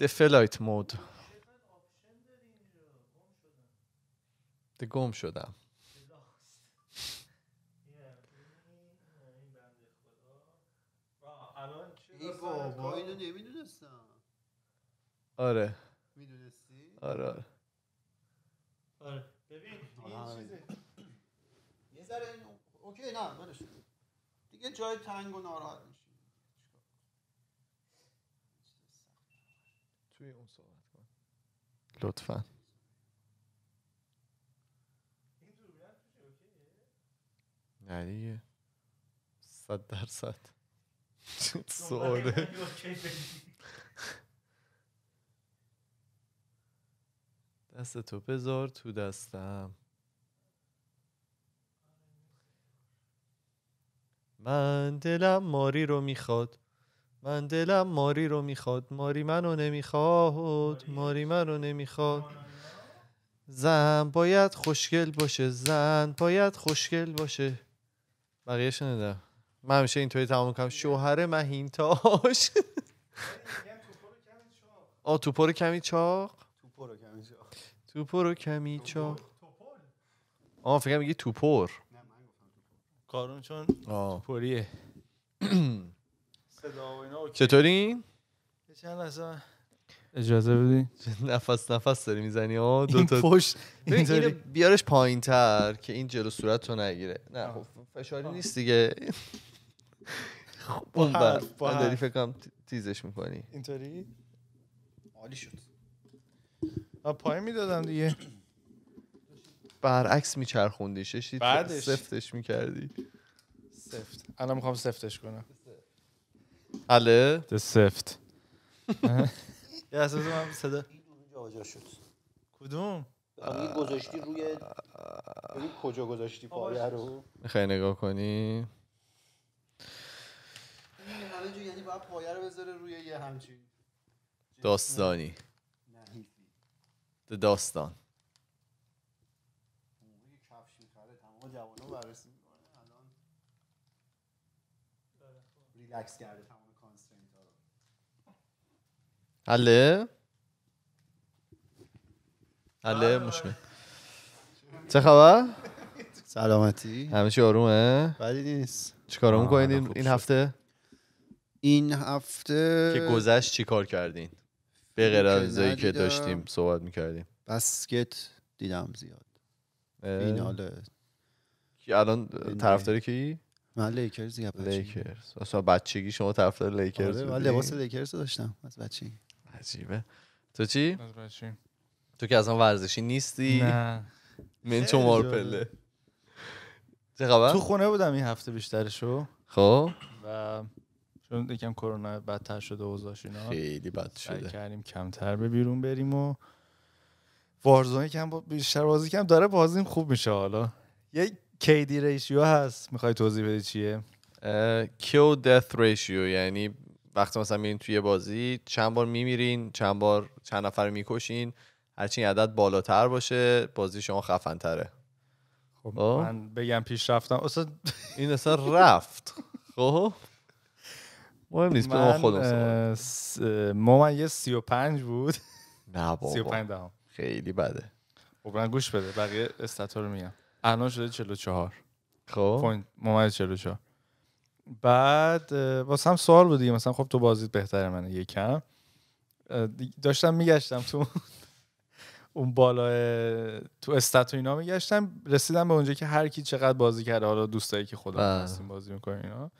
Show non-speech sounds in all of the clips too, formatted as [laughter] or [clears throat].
ده گم شدم آره میدونستی؟ آره آره ببین آره. اوکی نه دیگه جای تنگ و ناراحت توی اون لطفا نه دیگه صد درصد [laughs] سواله دست تو بذار تو دستم من دلم ماری رو میخواد من دلم ماری رو میخواد ماری منو نمیخواد ماری منو نمیخواد زن باید خوشگل باشه زن باید خوشگل باشه بقیه شنیدم من همیشه اینطوری تمام کنم شوهر مهینتاش آ توپو کمی چاق توپو رو کمی چاق آ فکر میگی توپور کارون چون توپوریه [clears throat] چطوری؟ چند اجازه بدی نفس نفس داری میزنی ها دو تا پشت بیارش پایین تر که این جلو صورت تو نگیره نه خب فشاری نیست دیگه اون بر من داری فکرم تیزش میکنی اینطوری عالی شد پایین میدادم دیگه برعکس میچرخوندیش بعدش سفتش میکردی سفت الان میخوام سفتش کنم حله ده سفت یه احساس من صدا جابجا شد کدوم این گذاشتی روی ببین کجا گذاشتی پایه رو میخوای نگاه کنی همه جو یعنی باید پایه رو بذاره روی یه همچین داستانی داستان بررسی ریلکس کرده alle. alle مشکل ah. چه خبر؟ سلامتی همه چی آرومه؟ بدی نیست چیکار می‌کنید این هفته؟ این هفته که گذشت چیکار کار کردین؟ به غیر از که داشتیم صحبت میکردیم بسکت دیدم زیاد فینال که الان طرفدار کی؟ من لیکرز لیکرز اصلا بچگی شما طرفدار لیکرز آره، بودی؟ من لباس لیکرز داشتم از بچگی عجیبه تو چی؟ تو که اصلا ورزشی نیستی نه من چمار پله تو خونه بودم این هفته بیشترشو خب و چون یکم کرونا بدتر شده و خیلی بد شده کردیم کمتر به بیرون بریم و وارزانی کم با بیشتر بازی کم داره بازیم خوب میشه حالا یه کیدی ریشیو هست میخوای توضیح بدی چیه کیو دث ریشیو یعنی وقتی مثلا میرین توی بازی چند بار میمیرین چند بار چند نفر رو میکشین هرچی عدد بالاتر باشه بازی شما خفن خب،, خب من بگم پیش رفتم اصلا این اصلا رفت خب مهم نیست من خودم ما یه پنج بود نه بابا 35 دهم خیلی بده خب من گوش بده بقیه استطور میگم الان شده چهار خب چلو چهار بعد واسه هم سوال بود دیگه مثلا خب تو بازیت بهتره منه یکم داشتم میگشتم تو [laughs] اون بالا تو استاتو اینا میگشتم رسیدم به اونجا که هر کی چقدر بازی کرده حالا دوستایی که خودم بله. هستیم بازی میکنن اینا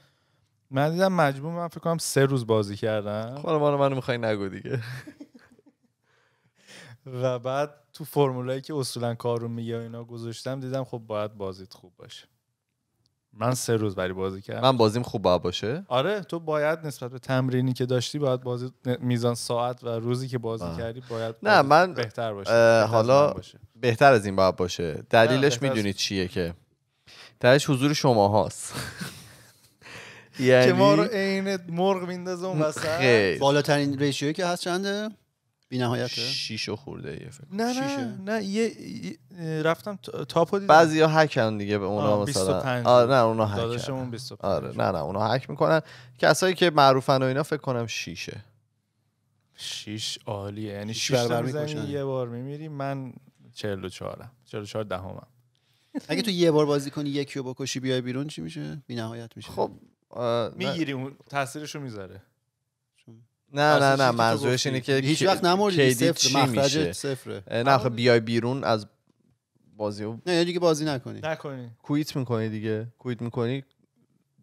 من دیدم مجبور من فکر کنم سه روز بازی کردم خب رو من میخوای نگو دیگه [laughs] و بعد تو فرمولایی که اصولا کارو میگه اینا گذاشتم دیدم خب باید بازیت خوب باشه من سه روز ولی بازی کردم من بازیم خوب باشه آره تو باید نسبت به تمرینی که داشتی باید بازی میزان ساعت و روزی که بازی کردی باید نه من بهتر باشه حالا باشه. بهتر از این باید باشه دلیلش میدونید چیه که دلیلش حضور شما هاست یعنی [laughs] که ما رو یعنی عین مرغ میندازه اون بالاترین ریشیو که هست چنده بی شیش شیشو خورده یه فکر نه نه نه یه رفتم تاپو دیدم بعضیا هکن دیگه به اونا مثلا آره نه اونا هکن آره نه نه اونا هک میکنن کسایی که معروفن و اینا فکر کنم شیشه شیش عالیه یعنی شیش برابر یه بار میمیری من 44م 44 دهمم اگه تو یه بار بازی کنی یکی رو بکشی بیای بیرون چی میشه بی نهایت میشه خب میگیری اون تاثیرشو میذاره نه نه نه منظورش اینه که هیچ وقت نمردی صفر مخرج صفره نه خب آخه بیای بیرون از بازی و... نه دیگه بازی نکنی نکنی کویت میکنی دیگه کویت میکنی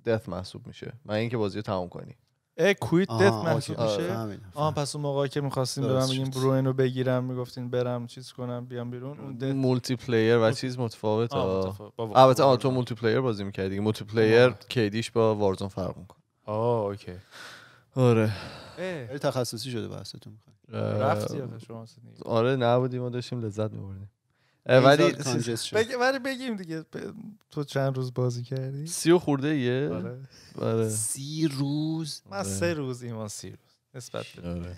دث محسوب میشه من اینکه بازی رو تموم کنی ای کویت دث محسوب میشه آره، آها پس اون موقعی که میخواستیم به من بگیم بروین رو بگیرم میگفتین برم چیز کنم بیام بیرون اون مولتی پلیر و چیز متفاوت البته آه تو مولتی پلیر بازی میکردی مولتی پلیر کیدیش با وارزون فرق میکنه آه اوکی آره خیلی تخصصی شده بحثتون میخوای رفتی شما آره نبودیم ما داشتیم لذت می‌بردیم ولی ولی بگیم دیگه تو چند روز بازی کردی سی و خورده یه آره. آره. سی روز آره. سه روز ایمان سی روز نسبت آره.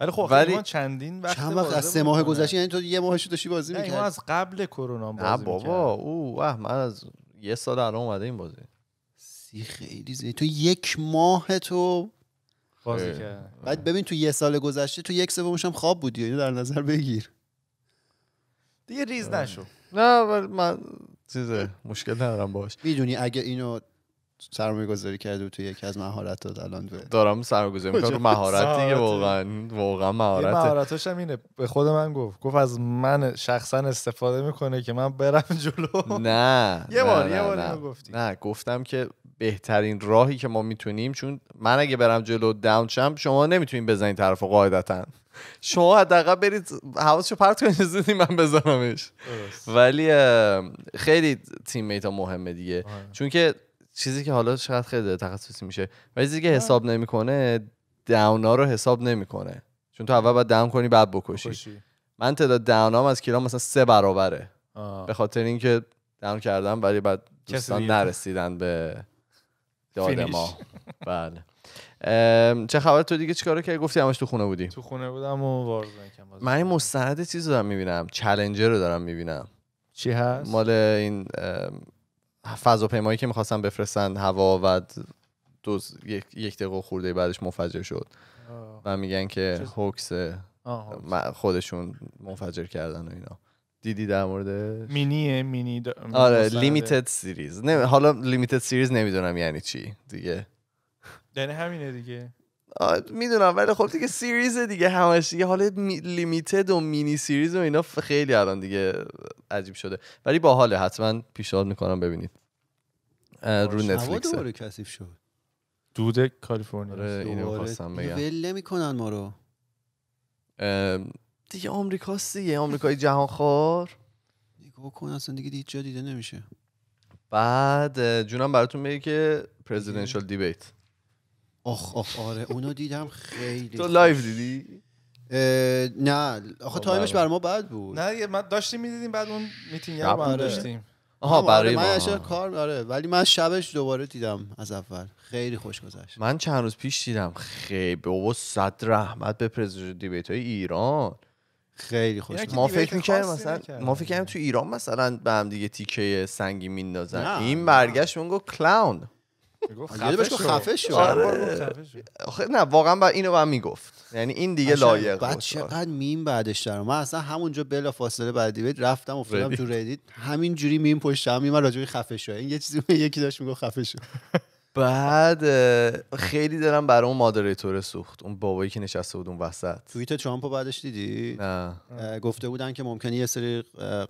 ولی خب ولی چندین وقت چند وقت از سه ماه گذشته یعنی تو یه ماهشو داشتی بازی می‌کردی ما از قبل کرونا بازی نه بابا او اه من از یه سال الان اومده این بازی سی خیلی زیاد تو یک ماه تو بازی کرد بعد ببین تو یه سال گذشته تو یک سومش هم خواب بودی اینو در نظر بگیر دیگه ریز آره. نشو نه ولی من چیزه مشکل ندارم باش میدونی اگه اینو سرمایه گذاری کرده تو یکی از مهارتات الان دو. دارم سرمایه گذاری میکنم مهارت دیگه واقعا واقعا مهارت مهارتش هم اینه به خود من گفت گفت از من شخصا استفاده میکنه که من برم جلو نه [laughs] یه بار یه بار گفتی نه گفتم که بهترین راهی که ما میتونیم چون من اگه برم جلو داون شم شما نمیتونین بزنین طرف قاعدتا شما حداقل برید حواسشو پرت کنید زیدی من بزنمش ولی خیلی تیم میتا مهمه دیگه چون که چیزی که حالا شاید خیلی تخصصی میشه ولی چیزی که حساب نمیکنه داونا رو حساب نمیکنه چون تو اول باید داون کنی بعد بکشی, من تعداد داونام از کیلام مثلا سه برابره به خاطر اینکه داون کردم ولی بعد دوستان نرسیدن به ما بله چه خبر تو دیگه چیکارو که گفتی همش تو خونه بودی تو خونه بودم و وارزن کم من این مستند چیز دارم میبینم چلنجر رو دارم میبینم چی هست مال این فضاپیمایی که میخواستن بفرستن هوا و دوز یک, یک دقیقه خورده بعدش منفجر شد و میگن که هوکس خودشون منفجر کردن و اینا دیدی در مورد مینیه مینی دا... آره لیمیتد سیریز نه حالا لیمیتد سیریز نمیدونم یعنی چی دیگه یعنی همینه دیگه میدونم ولی خب دیگه سیریز دیگه همش دیگه حالا لیمیتد و مینی سیریز و اینا خیلی الان دیگه عجیب شده ولی با حاله حتما پیشنهاد میکنم ببینید رو نتفلیکس دوباره کثیف دود کالیفرنیا آره، اینو خواستم بگم ول نمیکنن ما رو دیگه آمریکاست دیگه آمریکای خور نگاه کن اصلا دیگه هیچ جا دیده نمیشه بعد جونم براتون میگه که پرزیدنشال دیبیت آخ آخ آره اونو دیدم خیلی تو لایف دیدی نه آخه خب، تایمش بر ما بد بود نه ما داشتیم میدیدیم بعد اون میتینگ رو داشتیم آها آره، برای ما کار داره ولی من شبش دوباره دیدم از اول خیلی خوش گذشت من چند روز پیش دیدم خیلی بابا صد رحمت به پرزیدنت دیبیت های ایران خیلی خوش ما فکر میکنیم مثلا ما فکر تو ایران مثلا به هم دیگه تیکه سنگی میندازن این برگشت اون گفت کلاون گفت خفه شو نه واقعا با اینو هم میگفت یعنی این دیگه لایق بود چقدر میم بعدش دارم من اصلا همونجا بلا فاصله بعدی دیوید رفتم فیلم تو ردیت همین جوری میم پشت هم میم راجع خفه شو این یه چیزی یکی داشت میگفت خفه شو [laughs] بعد خیلی دارم برای اون مادریتور سوخت اون بابایی که نشسته بود اون وسط توییت ترامپ بعدش دیدی نه. گفته بودن که ممکنه یه سری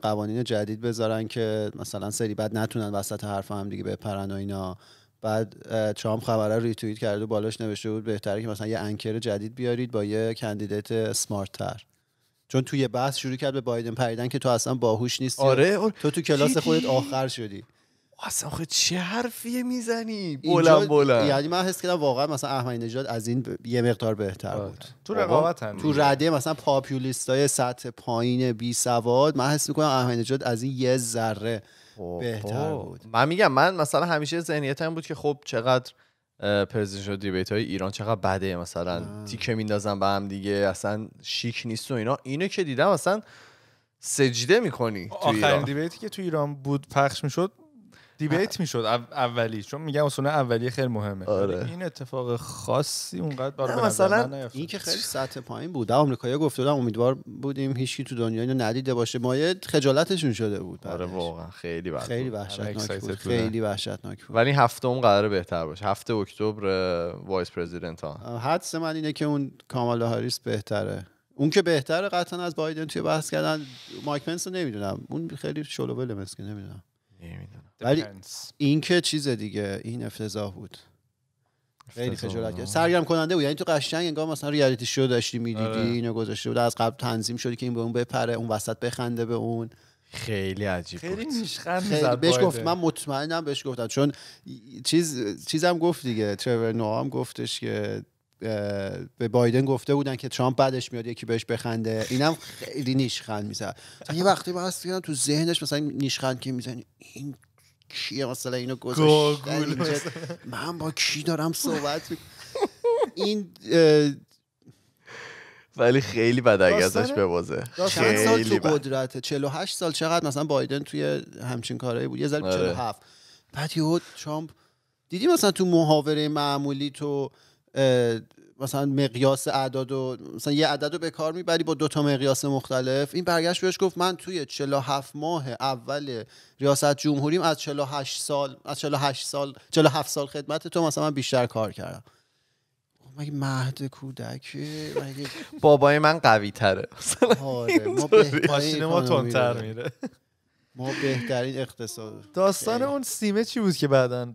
قوانین جدید بذارن که مثلا سری بعد نتونن وسط حرف هم دیگه بپرن و اینا بعد ترامپ خبره رو ریتوییت کرد و بالاش نوشته بود بهتره که مثلا یه انکر جدید بیارید با یه کندیدیت سمارت تر چون توی بحث شروع کرد به بایدن پریدن که تو اصلا باهوش نیستی آره. تو تو کلاس خودت آخر شدی اصلا آخه چه حرفیه میزنی بلند بلند یعنی من حس کردم واقعا مثلا احمدی از این یه مقدار بهتر آره. بود تو رقابت تو رده مثلا های سطح پایین بی سواد من حس میکنم احمدی نژاد از این یه ذره بهتر بود من میگم من مثلا همیشه ذهنیت هم بود که خب چقدر شد دیبیت های ایران چقدر بده مثلا تیکه میندازن به هم دیگه اصلا شیک نیست و اینا اینو که دیدم اصلا سجده میکنی آخرین دیبیتی که تو ایران بود پخش میشد دیبیت میشد اولی چون میگم اصلا اولیه خیلی مهمه آره. این اتفاق خاصی اونقدر برای مثلا این که خیلی سطح پایین بود آمریکایی‌ها گفته بودن امیدوار بودیم هیچی تو دنیا اینو ندیده باشه ما خجالتشون شده بود آره واقعا خیلی بد خیلی وحشتناک بود خیلی وحشتناک بود ولی اون قراره بهتر باشه هفته اکتبر وایس پرزیدنت ها حدس من اینه که اون کامالا هاریس بهتره اون که بهتره قطعا از بایدن توی بحث کردن مایک پنس رو نمیدونم اون خیلی شلوبل مسکه نمیدونم نمیدونم ولی این که چیز دیگه این افتضاح بود خیلی خجالت سرگرم کننده بود یعنی تو قشنگ انگار مثلا ریالیتی شو داشتی میدیدی آره. اینو گذاشته بود از قبل تنظیم شده که این به اون بپره اون وسط بخنده به اون خیلی عجیب خیلی بود خیلی بهش گفت من مطمئنم بهش گفتم چون چیز چیزم گفت دیگه ترور نوام گفتش که به بایدن گفته بودن که ترامپ بعدش میاد یکی بهش بخنده اینم خیلی نیشخند میزد یه وقتی من تو ذهنش مثلا نیشخند که میزنی این کیه مثلا اینو گذاشت من با کی دارم صحبت این ولی خیلی بد اگه ازش ببازه چند سال تو قدرته 48 سال چقدر مثلا بایدن توی همچین کارهایی بود یه ذره 47 آره. بعد یهو ترامپ دیدی مثلا تو محاوره معمولی تو مثلا مقیاس اعداد و مثلا یه عدد رو به کار میبری با دو تا مقیاس مختلف این برگشت بهش گفت من توی 47 ماه اول ریاست جمهوریم از 48 سال از 48 سال 47 سال خدمت تو مثلا من بیشتر کار کردم مگه مهد کودکی مگه [laughs] بابای من قوی تره آره ما ما تندتر میره ما بهترین اقتصاد داستان اون سیمه چی بود که بعدا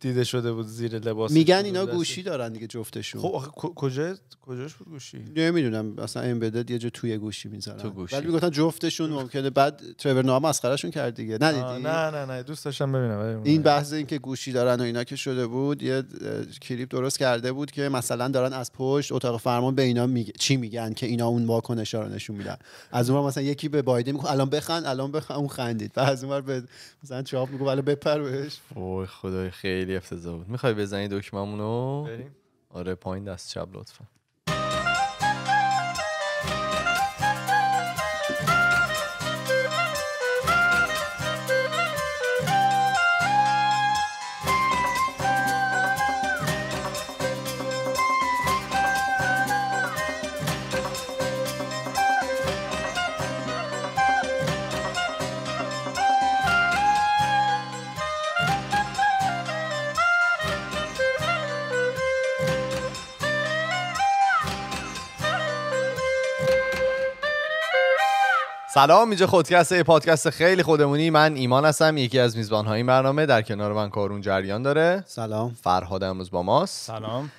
دیده شده بود زیر لباس میگن اینا گوشی دارن دیگه جفتشون خب آخه کجا کجاش بود گوشی نمیدونم اصلا امبدد یه جا توی گوشی میذارن تو گوشی ولی میگفتن جفتشون ممکنه بعد تریور نام مسخرهشون کرد دیگه ندیدی نه نه نه دوست داشتم ببینم این بحث اینکه گوشی دارن و اینا که شده بود یه کلیپ درست کرده بود که مثلا دارن از پشت اتاق فرمان به اینا میگه چی میگن که اینا اون واکنشا رو نشون میدن از اون مثلا یکی به بایدن میگه الان بخند الان بخند اون خندید و از اون به مثلا چاپ میگه الان بپر بهش وای خدای خیلی خیلی افتضاح بود میخوای بزنی دکمه بریم آره پایین دست چپ لطفا سلام اینجا خودکست پادکست خیلی خودمونی من ایمان هستم یکی از میزبان های این برنامه در کنار من کارون جریان داره سلام فرهاد امروز با ماست سلام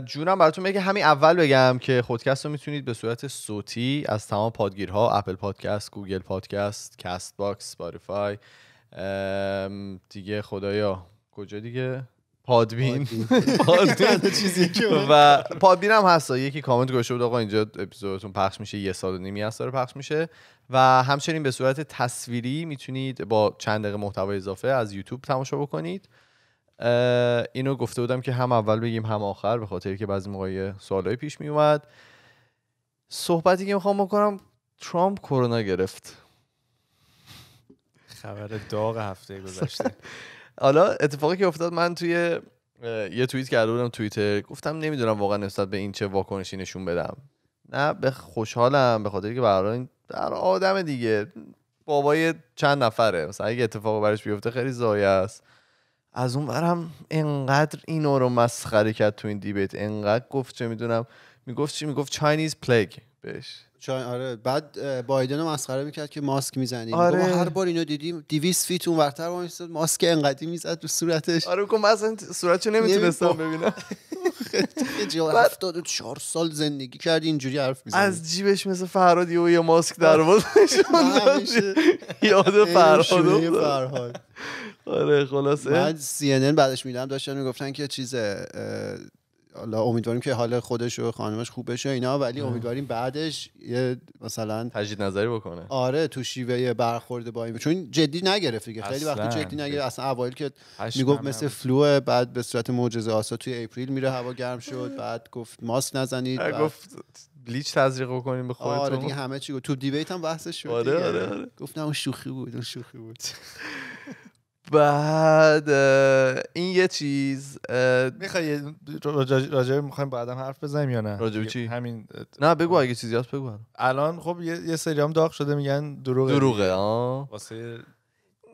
جونم براتون میگه همین اول بگم که خودکست رو میتونید به صورت صوتی از تمام پادگیرها اپل پادکست گوگل پادکست کست باکس سپاریفای دیگه خدایا کجا دیگه پادبین پادبین [laughs] [laughs] چیزی که و پادبین هم هست یکی کامنت گوشه بود آقا اینجا اپیزودتون پخش میشه یه سال و نیمی هست داره پخش میشه و همچنین به صورت تصویری میتونید با چند دقیقه محتوای اضافه از یوتیوب تماشا بکنید اینو گفته بودم که هم اول بگیم هم آخر به خاطر که بعضی موقع سوالای پیش می صحبتی که میخوام بکنم ترامپ کرونا گرفت خبر داغ هفته گذشته [laughs] حالا اتفاقی که افتاد من توی یه توییت کرده بودم توییتر گفتم نمیدونم واقعا نسبت به این چه واکنشی نشون بدم نه به خوشحالم به خاطر که برای در آدم دیگه بابای چند نفره مثلا اگه اتفاق برش بیفته خیلی ضایع است از اون برم انقدر اینو رو مسخره کرد تو این دیبیت انقدر گفت چه میدونم میگفت چی میگفت چاینیز پلگ بهش آره بعد بایدن هم مسخره میکرد که ماسک میزنیم آره. هر بار اینو دیدیم 200 فیت اون ورتر وایساد ماسک انقدی میزد تو صورتش آره گفتم اصلا صورتشو نمیتونستم ببینم خیلی [laughs] 74 سال زندگی کرد اینجوری حرف میزنه از جیبش مثل فرهاد یه ماسک در آورد [laughs] یاد فرهاد آره خلاصه بعد سی ان بعدش میدم داشتن میگفتن که چیز حالا امیدواریم که حال خودش و خانمش خوب بشه اینا ولی امیدواریم بعدش یه مثلا تجدید نظری بکنه آره تو شیوه برخورد با این چون جدی نگرفت دیگه خیلی وقت جدی نگرفت اصلا اوایل که میگفت مثل فلو بعد به صورت معجزه آسا توی اپریل میره هوا گرم شد بعد گفت ماسک نزنید گفت بلیچ تزریق بکنیم به خودتون آره دیگه همه چی تو دیبیت هم بحثش شد آره،, آره آره, گفتم اون شوخی بود اون شوخی بود [laughs] بعد این یه چیز میخوای راجع میخوایم بعدا حرف بزنیم یا نه راجع چی همین نه بگو اگه چیزی هست بگو الان خب یه, یه سریام داغ شده میگن دروغه دروغه ها واسه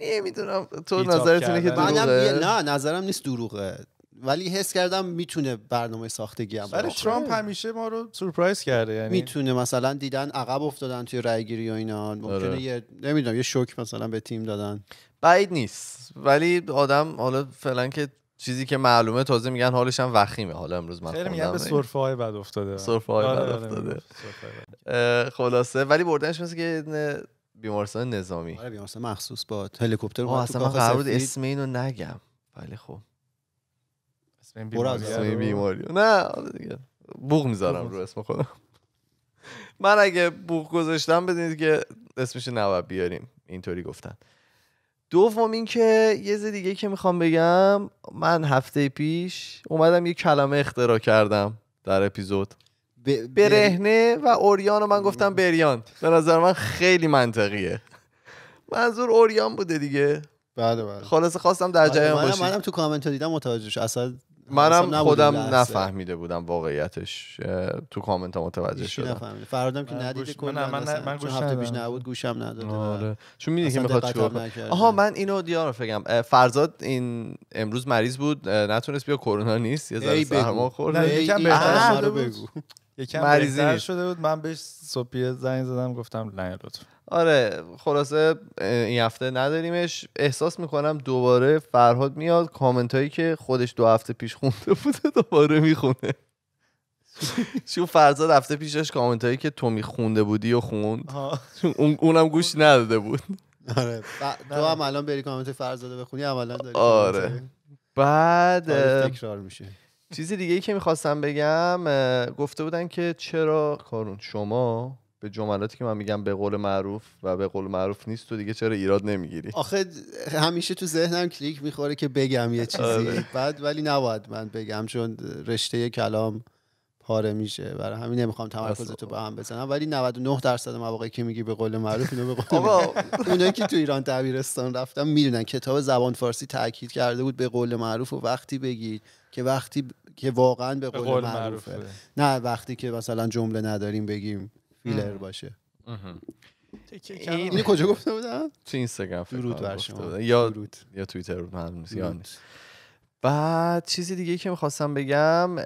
نمیدونم تو نظرت که دروغه نه نظرم نیست دروغه ولی حس کردم میتونه برنامه ساختگی هم ولی ترامپ همیشه ما رو سورپرایز کرده یعنی میتونه مثلا دیدن عقب افتادن توی رای گیری و اینا ممکنه آره. یه نمیدونم یه شوک مثلا به تیم دادن بعید نیست ولی آدم حالا فعلا که چیزی که معلومه تازه میگن حالش هم وخیمه حالا امروز من خیلی میگن به سرفه های بد افتاده سرفه های آره، آره، بد افتاده خلاصه ولی بردنش مثل که بیمارستان نظامی آره بیمارستان مخصوص با هلیکوپتر اصلا من قرار بود اسم اینو نگم ولی خب اسم بیماری, نه آره دیگه بوغ میذارم رو اسم خودم من اگه بوغ گذاشتم بدونید که اسمش نباید بیاریم اینطوری گفتن دوم که یه دیگه که میخوام بگم من هفته پیش اومدم یه کلمه اختراع کردم در اپیزود ب... برهنه و اوریان و من گفتم بریان به نظر من خیلی منطقیه منظور اوریان بوده دیگه بله بله خالص خواستم در آره، جریان باشی منم تو کامنت دیدم متوجه شد اصلا منم خودم نفهمیده بودم واقعیتش تو کامنت ها متوجه شدم فرادم که ندیده کنم من, من, من, هفته پیش نبود گوشم نداده آره. چون میدید که میخواد چیکار آها من اینو دیار بگم فرزاد این امروز مریض بود نتونست بیا کرونا نیست یه ذره سرما خورد یکم بهتر شده بود یکم بهتر شده بود من بهش صبحی زنگ زدم گفتم نه لطفا آره خلاصه این هفته نداریمش احساس میکنم دوباره فرهاد میاد کامنت هایی که خودش دو هفته پیش خونده بوده دوباره میخونه چون فرزاد هفته پیشش کامنت هایی که تو میخونده بودی و خوند اونم گوش نداده بود آره تو هم الان بری کامنت فرزاده بخونی هم داری آره بعد تکرار میشه چیز دیگه ای که میخواستم بگم گفته بودن که چرا کارون شما به جملاتی که من میگم به قول معروف و به قول معروف نیست تو دیگه چرا ایراد نمیگیری آخه همیشه تو ذهنم کلیک میخوره که بگم یه چیزی آره. بعد ولی نباید من بگم چون رشته کلام پاره میشه برای همین نمیخوام تمرکز تو با هم بزنم ولی 99 درصد مواقع که میگی به قول معروف اینو به قول اونایی که تو ایران دبیرستان رفتم میدونن کتاب زبان فارسی تاکید کرده بود به قول معروف و وقتی بگی که وقتی که واقعا به قول, به نه وقتی که مثلا جمله نداریم بگیم فیلر باشه این کجا گفته بودن تو اینستاگرام درود یا درود. یا توییتر نیست بعد چیزی دیگه که میخواستم بگم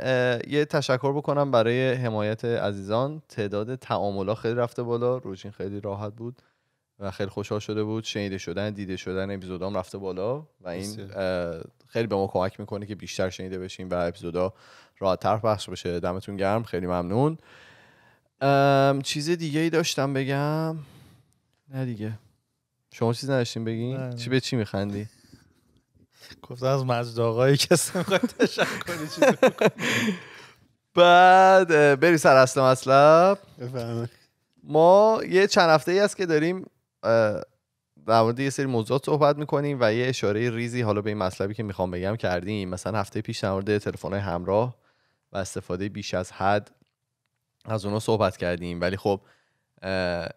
یه تشکر بکنم برای حمایت عزیزان تعداد تعاملا خیلی رفته بالا روجین خیلی راحت بود و خیلی خوشحال شده بود شنیده شدن دیده شدن اپیزودام رفته بالا و این خیلی به ما کمک میکنه که بیشتر شنیده بشیم و اپیزودا تر پخش بشه دمتون گرم خیلی ممنون چیز دیگه ای داشتم بگم نه دیگه شما چیز نداشتیم بگین چی به چی میخندی گفتم از مجد آقایی کسی میخوای تشکر چیزی [laughs] بعد بری سر اصل مطلب ما یه چند هفته ای است که داریم در مورد یه سری موضوعات صحبت میکنیم و یه اشاره ریزی حالا به این مطلبی که میخوام بگم کردیم مثلا هفته پیش در مورد تلفن همراه و استفاده بیش از حد از اونا صحبت کردیم ولی خب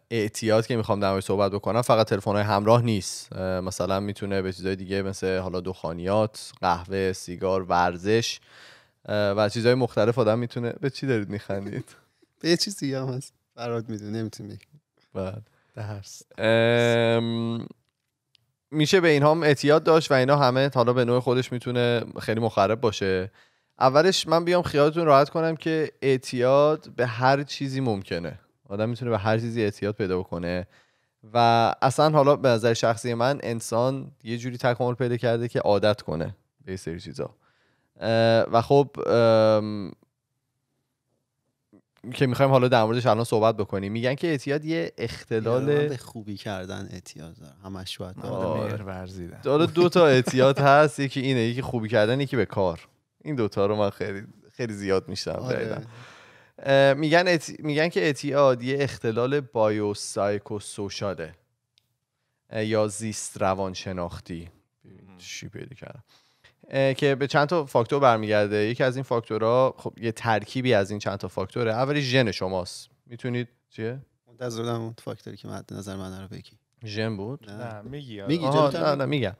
اعتیاد که میخوام در صحبت بکنم فقط تلفن های همراه نیست مثلا میتونه به چیزهای دیگه مثل حالا دخانیات قهوه سیگار ورزش و چیزهای مختلف آدم میتونه به چی دارید میخندید به [laughs] یه چیز دیگه هم هست برات میدونه نمیتونی درس میشه به اینها هم اعتیاد داشت و اینا همه حالا به نوع خودش میتونه خیلی مخرب باشه اولش من بیام خیالتون راحت کنم که اعتیاد به هر چیزی ممکنه آدم میتونه به هر چیزی اعتیاد پیدا بکنه و اصلا حالا به نظر شخصی من انسان یه جوری تکامل پیدا کرده که عادت کنه به سری چیزا و خب که میخوایم حالا در موردش الان صحبت بکنیم میگن که اعتیاد یه اختلال به خوبی کردن اعتیاد همش باید داره آره. دو تا اعتیاد [laughs] هست یکی اینه یکی خوبی کردن یکی به کار این دوتا رو من خیلی خیلی زیاد میشنم آره. میگن میگن که اعتیاد یه اختلال سایکو سوشاله یا زیست روانشناختی چی پیدا کردم که به چند تا فاکتور برمیگرده یکی از این فاکتورها خب یه ترکیبی از این چند تا فاکتوره اولی ژن شماست میتونید چیه منتظر اون فاکتوری که مد نظر من رو بگی ژن بود نه, میگی نه, نه میگم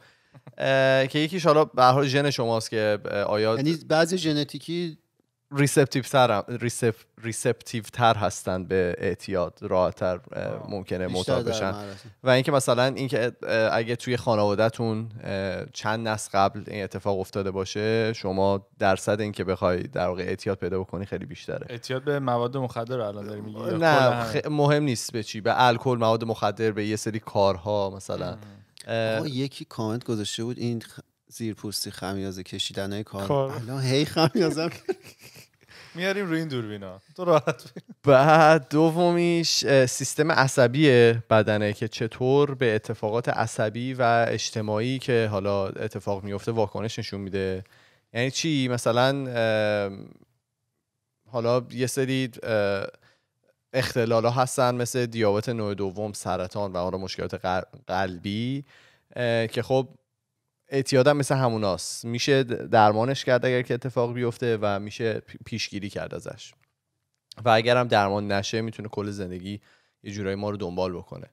که یکیش حالا به حال ژن شماست که آیا یعنی بعضی ژنتیکی ریسپتیو تر تر هستند به اعتیاد راحتتر ممکنه معتاد بشن و اینکه مثلا اینکه اگه توی خانوادهتون چند نسل قبل این اتفاق افتاده باشه شما درصد اینکه بخوای در واقع اعتیاد پیدا بکنی خیلی بیشتره اعتیاد به مواد مخدر الان داری میگی نه مهم نیست به چی به الکل مواد مخدر به یه سری کارها مثلا یکی کامنت گذاشته بود این زیر پوستی خمیازه کشیدن های کار الان هی خمیازم [laughs] میاریم روی این دوربینا تو راحت بعد دومیش سیستم عصبی بدنه که چطور به اتفاقات عصبی و اجتماعی که حالا اتفاق میفته واکنش نشون میده یعنی چی مثلا حالا یه سری اختلال ها هستن مثل دیابت نوع دوم سرطان و حالا مشکلات قلبی که خب اعتیاد هم مثل هست میشه درمانش کرد اگر که اتفاق بیفته و میشه پیشگیری کرد ازش و اگر هم درمان نشه میتونه کل زندگی یه جورایی ما رو دنبال بکنه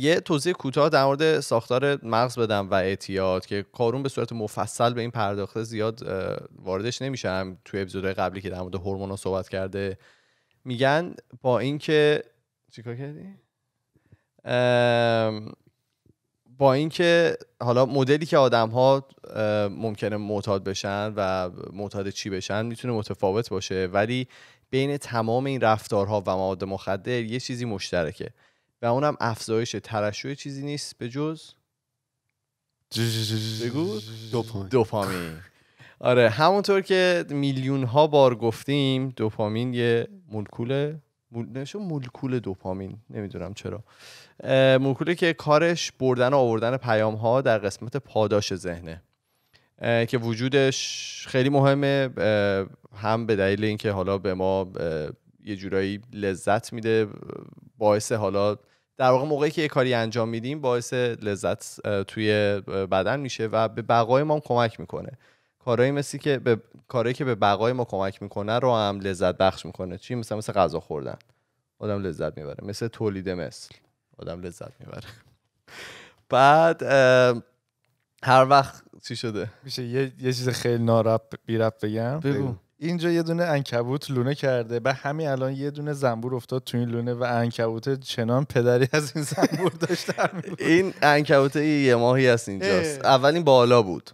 یه توضیح کوتاه در مورد ساختار مغز بدم و اعتیاد که کارون به صورت مفصل به این پرداخته زیاد واردش نمیشم توی اپیزودهای قبلی که در مورد هورمونا صحبت کرده میگن با اینکه چیکار کردی با اینکه حالا مدلی که آدم ها ممکنه معتاد بشن و معتاد چی بشن میتونه متفاوت باشه ولی بین تمام این رفتارها و مواد مخدر یه چیزی مشترکه و اونم افزایش ترشوی چیزی نیست به جز دوپامین [laughs] [laughs] آره همونطور که میلیون ها بار گفتیم دوپامین یه مولکول نمیشه مولکول دوپامین نمیدونم چرا مولکولی که کارش بردن و آوردن پیام ها در قسمت پاداش ذهنه که وجودش خیلی مهمه هم به دلیل اینکه حالا به ما یه جورایی لذت میده باعث حالا در واقع موقعی که یه کاری انجام میدیم باعث لذت توی بدن میشه و به بقای ما کمک میکنه کارهایی مثل که به کارهایی که به بقای ما کمک میکنه رو هم لذت بخش میکنه چی مثلا مثل غذا خوردن آدم لذت میبره مثل تولید مثل آدم لذت میبره [laughs] بعد هر وقت چی شده میشه یه, یه چیز خیلی نارب بی رب بگم بگو اینجا یه دونه انکبوت لونه کرده به همین الان یه دونه زنبور افتاد تو این لونه و انکبوت چنان پدری از این زنبور داشت [laughs] این انکبوت یه ماهی است اینجاست اولین بالا بود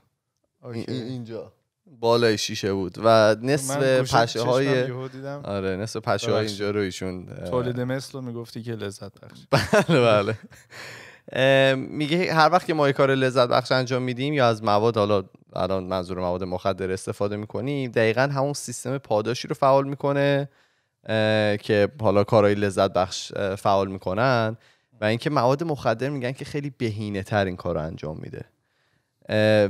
اینجا بالای شیشه بود و نصف پشه های آره نصف پشه های اینجا رو ایشون تولید مثل رو میگفتی که لذت بخش بله بله میگه هر وقت که ما کار لذت بخش انجام میدیم یا از مواد حالا الان منظور مواد مخدر استفاده میکنیم دقیقا همون سیستم پاداشی رو فعال میکنه که حالا کارهای لذت بخش فعال میکنن و اینکه مواد مخدر میگن که خیلی بهینه تر این کار رو انجام میده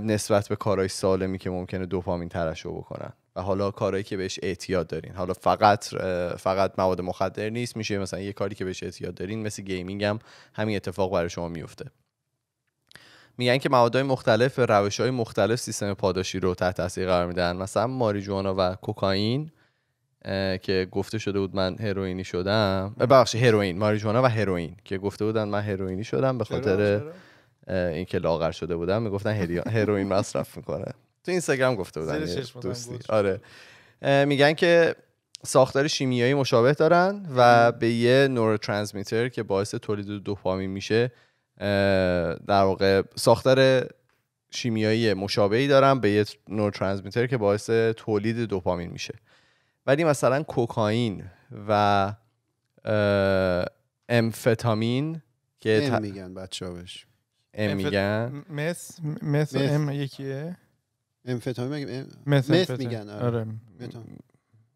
نسبت به کارهای سالمی که ممکنه دوپامین ترشو بکنن و حالا کارهایی که بهش اعتیاد دارین حالا فقط فقط مواد مخدر نیست میشه مثلا یه کاری که بهش اعتیاد دارین مثل گیمینگ هم همین اتفاق برای شما میفته میگن که موادهای مختلف به روشهای مختلف سیستم پاداشی رو تحت تاثیر قرار میدن مثلا ماریجوانا و کوکائین که گفته شده بود من هروئینی شدم ببخشید هروئین ماریجوانا و هروئین که گفته بودن من هروئینی شدم به خاطر اینکه لاغر شده بودم میگفتن هروئین مصرف میکنه تو اینستاگرام گفته بودن آره میگن که ساختار شیمیایی مشابه دارن و به یه نوروترانسمیتر که باعث تولید دوپامین میشه در واقع ساختار شیمیایی مشابهی دارن به یه نوروترانسمیتر که باعث تولید دوپامین میشه ولی مثلا کوکائین و امفتامین که میگن بچه ام میگن مس مس ام یکیه امفتامین مس میگن آره, آره.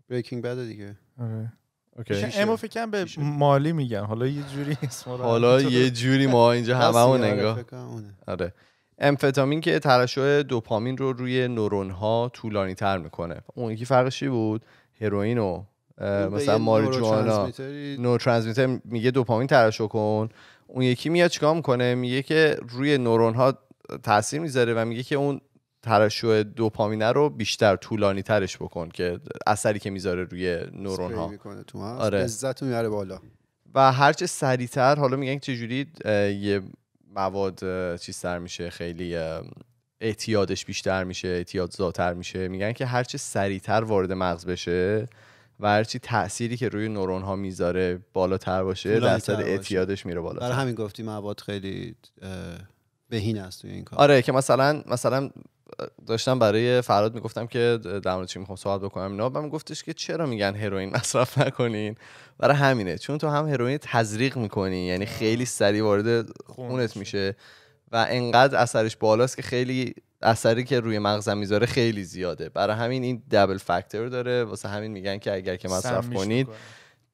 بریکینگ بد دیگه آره اوکی امو فکر به مالی میگن حالا یه جوری [laughs] حالا یه جوری ما اینجا هممون آره، نگاه آره امفتامین که ترشح دوپامین رو روی نورون ها طولانی تر میکنه اون یکی فرقش بود هروئین و مثلا ماریجوانا نو ترانسمیتر میگه دوپامین ترشح کن اون یکی میاد چیکار میکنه میگه که روی نورون ها تاثیر میذاره و میگه که اون ترشح دوپامینه رو بیشتر طولانی ترش بکن که اثری که میذاره روی نورون ها آره. لذت میاره بالا و هرچه سریعتر حالا میگن چجوری یه مواد چیز میشه خیلی اعتیادش بیشتر میشه اعتیاد زاتر میشه میگن که هرچه سریعتر وارد مغز بشه و هرچی تأثیری که روی نورون ها میذاره بالاتر باشه درصد اعتیادش میره بالاتر برای همین گفتی مواد خیلی بهین است توی این کار آره که مثلا مثلا داشتم برای فراد میگفتم که در مورد چی میخوام صحبت بکنم اینا بهم گفتش که چرا میگن هروئین مصرف نکنین برای همینه چون تو هم هروئین تزریق میکنی یعنی خیلی سریع وارد خونت میشه و انقدر اثرش بالاست که خیلی اثری که روی مغزم میذاره خیلی زیاده برای همین این دبل فاکتور داره واسه همین میگن که اگر که مصرف کنید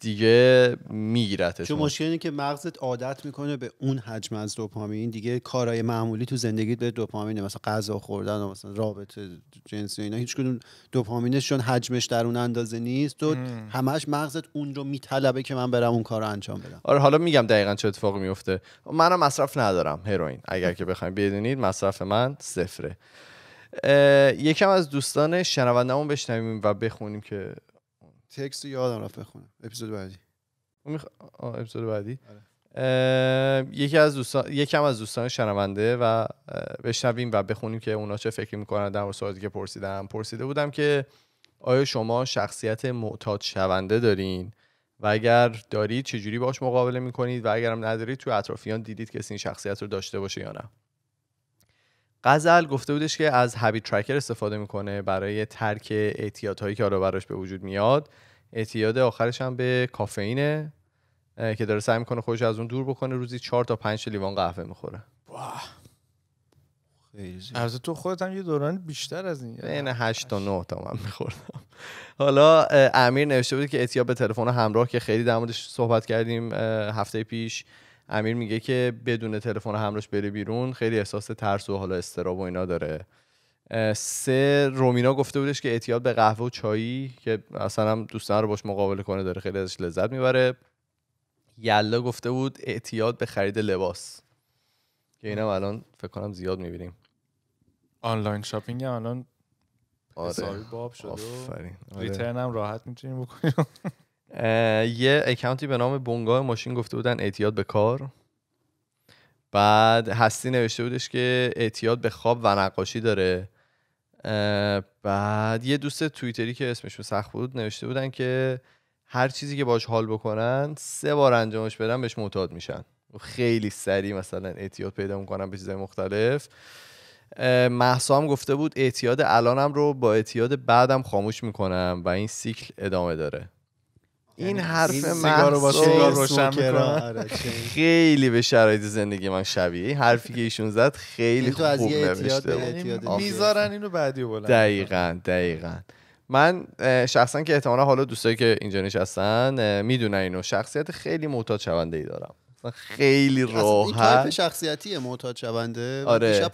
دیگه میگیرتش چون مشکل اینه که مغزت عادت میکنه به اون حجم از دوپامین دیگه کارهای معمولی تو زندگیت به دوپامینه مثلا غذا خوردن و مثلا رابطه جنسی اینا هیچ کدوم دوپامینش چون حجمش در اون اندازه نیست تو همش مغزت اون رو میطلبه که من برم اون کار انجام بدم آره حالا میگم دقیقا چه اتفاقی میفته منم مصرف ندارم هروئین اگر که بخوایم بدونید مصرف من صفره یکم از دوستان شنوندهمون بشنویم و بخونیم که تکست رو یادم رفت بخونم اپیزود بعدی اپیزود بعدی آره. یکی از دوستان از دوستان شنونده و بشنویم و بخونیم که اونا چه فکری میکنن در مورد سوالی که پرسیدم پرسیده بودم که آیا شما شخصیت معتاد شونده دارین و اگر دارید چجوری باش مقابله میکنید و اگرم ندارید تو اطرافیان دیدید کسی این شخصیت رو داشته باشه یا نه غزل گفته بودش که از هابی ترکر استفاده میکنه برای ترک هایی که حالا براش به وجود میاد اعتیاد آخرش هم به کافئینه که داره سعی میکنه خودش از اون دور بکنه روزی چهار تا 5 لیوان قهوه میخوره از تو خودت هم یه دوران بیشتر از این بین 8 تا 9 تا من میخوردم حالا امیر نوشته بود که اتیاب به تلفن همراه که خیلی در موردش صحبت کردیم هفته پیش امیر میگه که بدون تلفن همراهش بره بیرون خیلی احساس ترس و حالا استراب و اینا داره سه رومینا گفته بودش که اعتیاد به قهوه و چایی که اصلا هم دوستان رو باش مقابله کنه داره خیلی ازش لذت میبره یلا گفته بود اعتیاد به خرید لباس که اینم الان فکر کنم زیاد میبینیم آنلاین شاپینگ الان آره. باب شده آره. ریترن هم راحت میتونیم بکنیم یه اکانتی به نام بونگاه ماشین گفته بودن اعتیاد به کار بعد هستی نوشته بودش که اعتیاد به خواب و نقاشی داره بعد یه دوست توییتری که اسمش سخت بود نوشته بودن که هر چیزی که باش حال بکنن سه بار انجامش بدن بهش معتاد میشن خیلی سریع مثلا اعتیاد پیدا میکنن به چیزهای مختلف محسا هم گفته بود اعتیاد الانم رو با اعتیاد بعدم خاموش میکنم و این سیکل ادامه داره یعنی این حرف من [laughs] آره، خیلی به شرایط زندگی من شبیه حرفی که ایشون زد خیلی خوب نوشته میذارن اینو بعدی بلند دقیقا دقیقا من شخصا که احتمالا حالا دوستایی که اینجا نشستن میدونن اینو شخصیت خیلی معتاد شونده ای دارم خیلی راحت این طرف شخصیتی معتاد شونده آره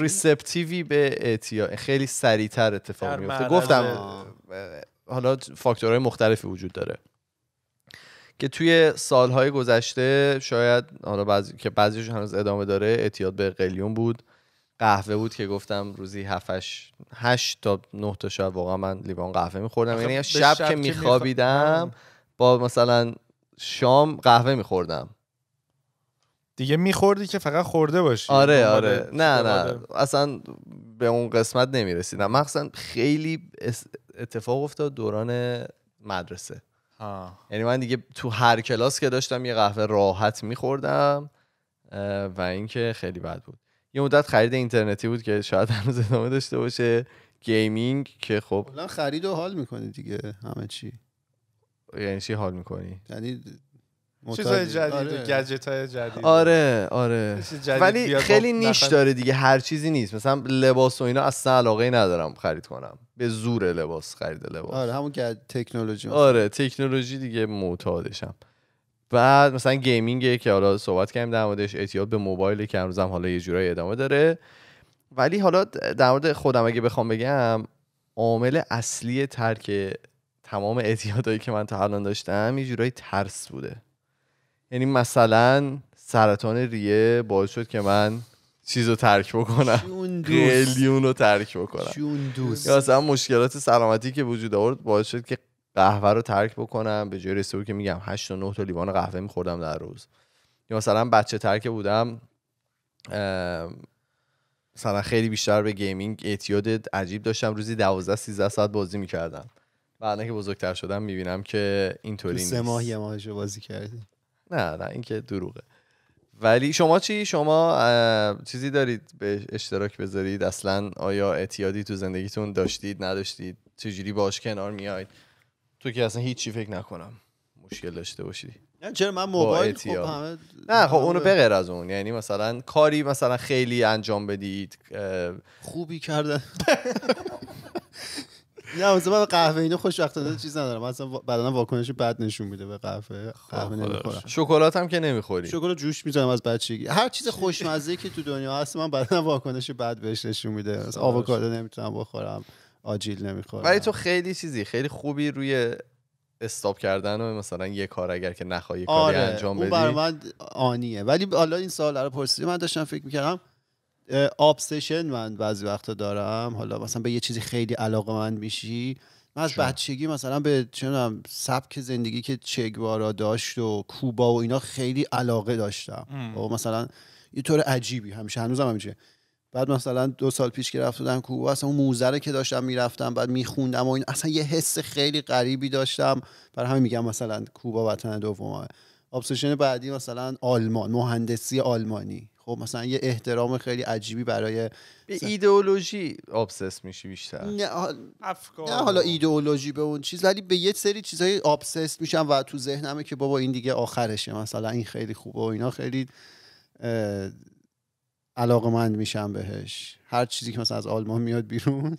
ریسپتیوی به اعتیاد خیلی سریعتر اتفاق میفته گفتم حالا فاکتورهای مختلفی وجود داره که توی سالهای گذشته شاید حالا بعضی که بعضیش هنوز ادامه داره اعتیاد به قلیون بود قهوه بود که گفتم روزی هفتش هشت تا نه تا شاید واقعا من لیوان قهوه میخوردم یعنی شب, که میخوابیدم با مثلا شام قهوه میخوردم دیگه میخوردی که فقط خورده باشی آره آره نه نه اصلا به اون قسمت نمیرسیدم مخصوصا خیلی اتفاق افتاد دوران مدرسه یعنی من دیگه تو هر کلاس که داشتم یه قهوه راحت میخوردم و اینکه خیلی بد بود یه مدت خرید اینترنتی بود که شاید هنوز ادامه داشته باشه گیمینگ که خب خرید و حال میکنی دیگه همه چی یعنی چی حال میکنی یعنی چیزای جدید آره. گجت جدید آره آره ولی خیلی خب، نیش داره دیگه هر چیزی نیست مثلا لباس و اینا اصلا علاقه ندارم خرید کنم به زور لباس خرید لباس آره همون که تکنولوژی آره تکنولوژی دیگه معتادشم بعد مثلا گیمینگ که حالا صحبت کردیم در موردش اعتیاد به موبایل که امروزم حالا یه جورایی ادامه داره ولی حالا در مورد خودم اگه بخوام بگم عامل اصلی ترک تمام اعتیادایی که من تا الان داشتم یه جورایی ترس بوده یعنی مثلا سرطان ریه باعث شد که من چیز رو ترک بکنم قلیون رو ترک بکنم یا مثلا مشکلات سلامتی که وجود آورد باعث شد که قهوه رو ترک بکنم به جای رسته که میگم 8 تا 9 تا لیوان قهوه میخوردم در روز یا مثلا بچه ترک بودم مثلا خیلی بیشتر به گیمینگ اعتیاد عجیب داشتم روزی 12 13 ساعت بازی میکردم بعد که بزرگتر شدم میبینم که اینطوری نیست سه ماه یه ماهشو بازی کردی نه نه اینکه که دروغه ولی شما چی شما چیزی دارید به اشتراک بذارید اصلا آیا اعتیادی تو زندگیتون داشتید نداشتید چجوری باش کنار میاید تو که اصلا هیچی فکر نکنم مشکل داشته باشی نه چرا من موبایل خب نه خب اونو بغیر از اون یعنی مثلا کاری مثلا خیلی انجام بدید خوبی کردن [laughs] نه مثلا من قهوه اینو خوشبختانه چیز ندارم اصلا بدنم واکنش بد نشون میده به قهوه خب، قهوه نمیخورم شکلات هم که نمیخوری شکلات جوش میزنم از بچگی هر چیز خوشمزه که تو دنیا هست من بدنم واکنش بد بهش نشون میده مثلا آووکادو نمیتونم بخورم آجیل نمیخورم ولی تو خیلی چیزی خیلی خوبی روی استاب کردن و مثلا یه کار اگر که نخواهی آره، کاری انجام بدی آره اون من آنیه ولی حالا این سال رو پرسیدی من داشتم فکر میکردم آبسشن من بعضی وقتا دارم حالا مثلا به یه چیزی خیلی علاقه من میشی من از بچگی مثلا به چنم سبک زندگی که چگوارا داشت و کوبا و اینا خیلی علاقه داشتم و خب، مثلا یه طور عجیبی همیشه هنوزم همیشه بعد مثلا دو سال پیش که رفتم بودم کوبا اصلا اون موزره که داشتم میرفتم بعد میخوندم و این اصلا یه حس خیلی غریبی داشتم برای همین میگم مثلا کوبا وطن دومه بعدی مثلا آلمان مهندسی آلمانی خب مثلا یه احترام خیلی عجیبی برای به ایدئولوژی ابسس میشی بیشتر نه, افکار نه حالا ایدئولوژی به اون چیز ولی به یه سری چیزای ابسس میشم و تو ذهنمه که بابا این دیگه آخرشه مثلا این خیلی خوبه و اینا خیلی علاقه علاقمند میشم بهش هر چیزی که مثلا از آلمان میاد بیرون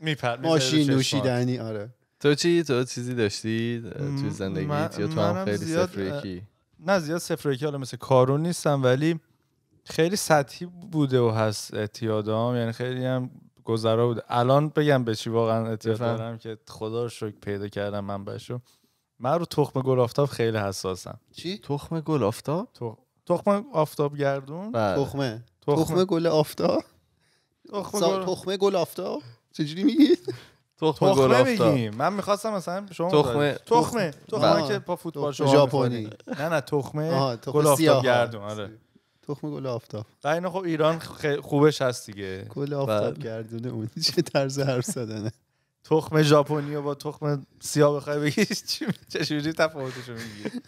میپر ماشین نوشیدنی آره تو چی تو چیزی داشتی تو زندگیت یا تو هم خیلی صفر نه زیاد صفر حالا مثل کارون نیستم ولی خیلی سطحی بوده و هست اعتیادام یعنی خیلی هم گذرا بوده الان بگم به چی واقعا اعتیاد که خدا رو شکر پیدا کردم من بهشو من رو تخم گل آفتاب خیلی حساسم چی تخم گل آفتاب تخم آفتاب گردون بله. تخمه تخم گل آفتاب تخمه گل آفتاب چجوری میگی؟ تخمه گل آفتاب من میخواستم مثلا شما تخمه تخمه تخمه که با فوتبال شما ژاپنی نه نه تخمه گل آفتاب گردون آره تخم گل آفتاب قرینه خب ایران خوبش هست دیگه گل آفتاب گردونه اون چه طرز حرف زدنه تخم ژاپنی و با تخم سیاه بخوای بگی [laughs] چجوری تفاوتشو میگی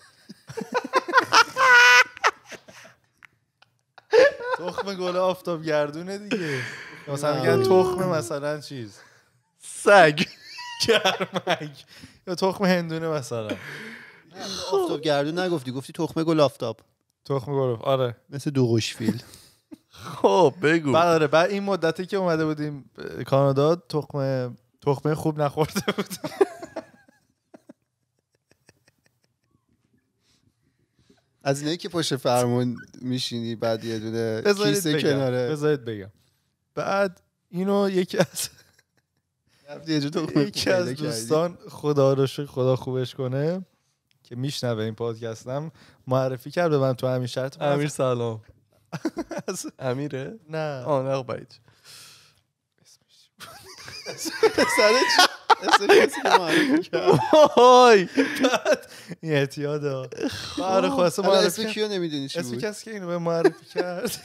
تخم گل آفتاب گردونه دیگه مثلا میگن تخم مثلا چیز سگ گرمک یا تخم هندونه مثلا آفتاب گردون نگفتی گفتی تخمه گل آفتاب تخم گلف آره مثل دو [laughs] خب بگو بعد آره بعد این مدتی که اومده بودیم کانادا تخم تخمه خوب نخورده بود [laughs] از اینایی که پشت فرمون میشینی بعد یه دونه کیسه کناره بذارید بگم بعد اینو یکی از یکی از دوستان خدا رو خدا خوبش کنه که میشنوه این پادکستم معرفی کرد به من تو همین شرط امیر سلام امیره؟ نه آن خب، اسمش پسره وای این اعتیاد ها بله خواسته خب، معرفی اسم کیو نمیدونی چی بود اسم کسی که اینو به معرفی کرد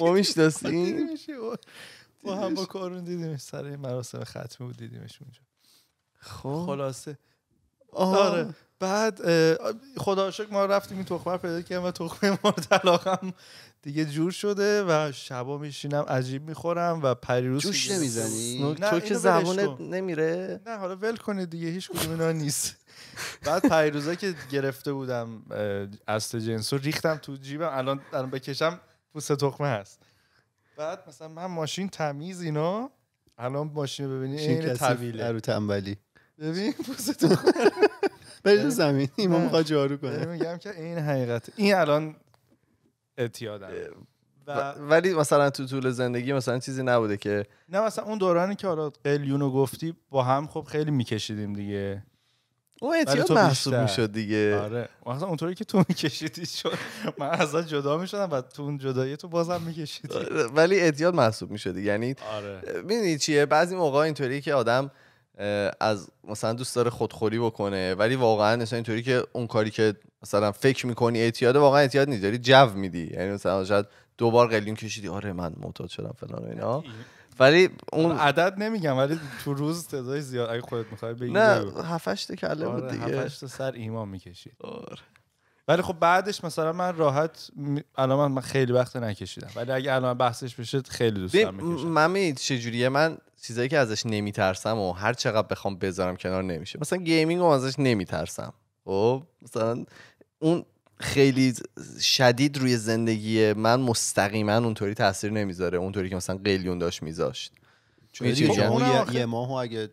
ما میشناسیم [laughs] ما هم با کارون دیدیم سر مراسم ختمی بود دیدیمش اونجا خب خلاصه آره بعد خدا ما رفتیم این تخمه پیدا کردیم و تخمه مورد هم دیگه جور شده و شبا میشینم عجیب میخورم و پریروز جوش نمیزنی تو که زبونت نمیره نه حالا ول کنه دیگه هیچ کدوم اینا نیست بعد پریروزا که گرفته بودم است جنسو ریختم تو جیبم الان الان بکشم پوست تخمه هست بعد مثلا من ماشین تمیز اینا الان ماشین ببینی این تنبلی ببین پوست بریز زمین ایمان میخواد جارو کنه میگم که این حقیقت این الان اعتیاد و... ولی مثلا تو طول زندگی مثلا چیزی نبوده که نه مثلا اون دورانی که حالا قلیونو گفتی با هم خب خیلی میکشیدیم دیگه اون اعتیاد محسوب میشد دیگه آره مثلا اونطوری که تو میکشیدی شد من ازت جدا میشدم و تو اون جدایی تو بازم میکشیدی ولی اعتیاد محسوب میشد یعنی آره. میدونی چیه بعضی موقع اینطوری که آدم از مثلا دوست داره خودخوری بکنه ولی واقعا مثلا اینطوری که اون کاری که مثلا فکر میکنی اعتیاد واقعا اعتیاد نیست داری یعنی جو میدی یعنی مثلا شاید دو بار قلیون کشیدی آره من معتاد شدم فلان اینا ولی اون عدد نمیگم ولی تو روز تعداد زیاد اگه خودت میخوای بگی نه هفت هشت کله بود آره، دیگه سر ایمان میکشید آره ولی خب بعدش مثلا من راحت الان من خیلی وقت نکشیدم ولی اگه الان بحثش بشه خیلی دوست دارم من من چیزایی که ازش نمیترسم و هر چقدر بخوام بذارم کنار نمیشه مثلا گیمینگ رو ازش نمیترسم خب مثلا اون خیلی شدید روی زندگی من مستقیما اونطوری تاثیر نمیذاره اونطوری که مثلا قلیون داشت میذاشت چون خب، یه, یه ماهو اگه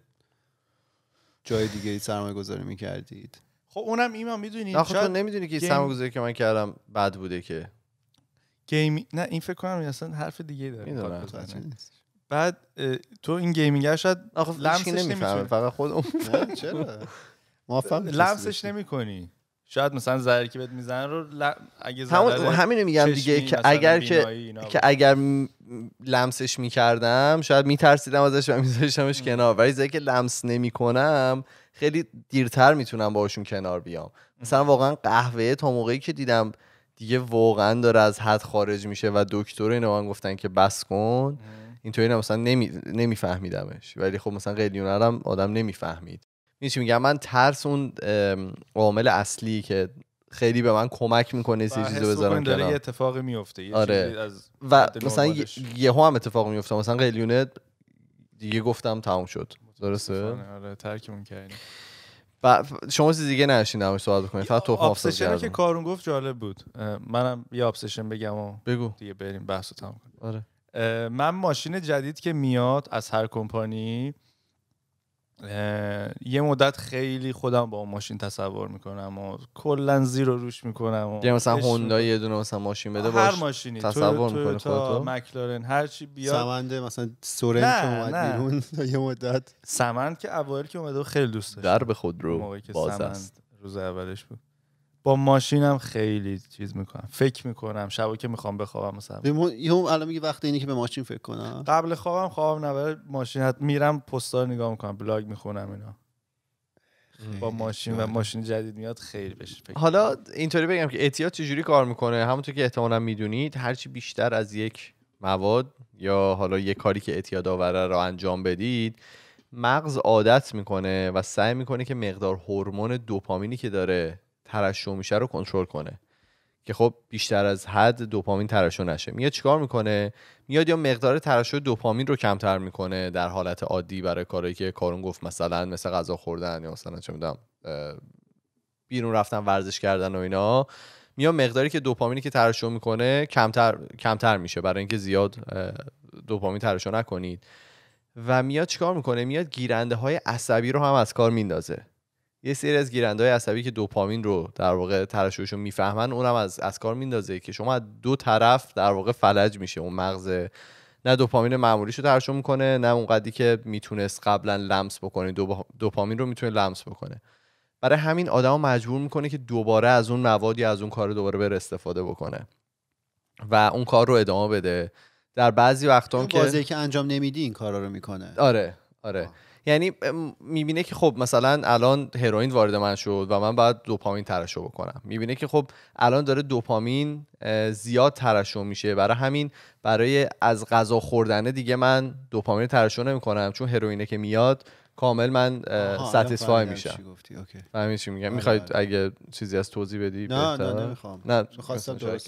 جای دیگه سرمایه گذاری میکردید خب اونم ایمان میدونی نه خب تو نمیدونی که سرمایه گذاری که من کردم بد بوده که گیم نه این فکر کنم اصلا حرف دیگه داره بعد تو این گیمینگ شاید لمسش نمیفهمه فقط خود اون چرا [laughs] لمسش نمی‌کنی. شاید مثلا زری که بهت میزنن رو ل... اگه همینو میگم دیگه که اگر که که اگر لمسش میکردم شاید میترسیدم ازش و میذاشتمش کنار ولی زیرا که لمس نمیکنم خیلی دیرتر میتونم باشون کنار بیام مثلا واقعا قهوه تا موقعی که دیدم دیگه واقعا داره از حد خارج میشه و دکتر اینو گفتن که بس کن اینطوری مثلا نمی... نمیفهمیدمش ولی خب مثلا هم آدم نمیفهمید چی میگم من ترس اون عامل اصلی که خیلی به من کمک میکنه چیزی چیزو بذارم یه اتفاقی میفته یه آره. از و مثلا یهو هم اتفاق میفته مثلا قلیونه دیگه گفتم تموم شد درسته آره ترکمون کردیم و شما چیز دیگه نشین نمایش صحبت کنید فقط تخم که کارون گفت جالب بود منم یه ابسشن بگم و بگو دیگه بریم بحثو تموم کنیم آره من ماشین جدید که میاد از هر کمپانی یه مدت خیلی خودم با اون ماشین تصور میکنم و کلا رو روش میکنم یه یعنی مثلا هوندا یه دونه مثلا ماشین بده هر ماشینی تصور میکنه خودتو مکلارن هر چی بیاد سمند مثلا سورنت که اومد بیرون [laughs] یه مدت سمند که اوایل که اومده خیلی دوست در به خود رو باز است روز اولش بود با ماشینم خیلی چیز میکنم فکر میکنم شبو که میخوام بخوابم مثلا یهو الان میگه وقت اینه که به ماشین فکر کنم قبل خوابم خوابم ولی ماشین میرم پستار نگاه میکنم بلاگ میخونم اینا با ماشین و بله. ماشین جدید میاد خیلی بهش فکر حالا اینطوری بگم که اعتیاد چجوری کار میکنه همونطور که احتمالا میدونید هرچی بیشتر از یک مواد یا حالا یه کاری که اعتیاد آوره را انجام بدید مغز عادت میکنه و سعی میکنه که مقدار هورمون دوپامینی که داره ترشح میشه رو کنترل کنه که خب بیشتر از حد دوپامین ترشح نشه میاد چیکار میکنه میاد یا مقدار ترشح دوپامین رو کمتر میکنه در حالت عادی برای کاری که کارون گفت مثلا مثل غذا خوردن یا مثلا چه میدونم بیرون رفتن ورزش کردن و اینا میاد مقداری که دوپامینی که ترشح میکنه کمتر کمتر میشه برای اینکه زیاد دوپامین ترشح نکنید و میاد چیکار میکنه میاد گیرنده های عصبی رو هم از کار میندازه یه سری از گیرنده های عصبی که دوپامین رو در واقع ترشحش رو میفهمن اونم از از کار میندازه که شما از دو طرف در واقع فلج میشه اون مغز نه دوپامین معمولیش رو ترشو میکنه نه اونقدری که میتونست قبلا لمس بکنه دوپامین رو میتونه لمس بکنه برای همین آدم مجبور میکنه که دوباره از اون مواد یا از اون کار دوباره بر استفاده بکنه و اون کار رو ادامه بده در بعضی وقتا که که انجام نمیدی این کارا رو میکنه آره آره یعنی میبینه که خب مثلا الان هروئین وارد من شد و من باید دوپامین ترشو بکنم میبینه که خب الان داره دوپامین زیاد ترشو میشه برای همین برای از غذا خوردنه دیگه من دوپامین ترشح نمیکنم چون هروئینه که میاد کامل من ساتیسفای میشم فهمیدی چی میگم آره، میخواید آره. اگه چیزی از توضیح بدی نه نه نمیخوام نه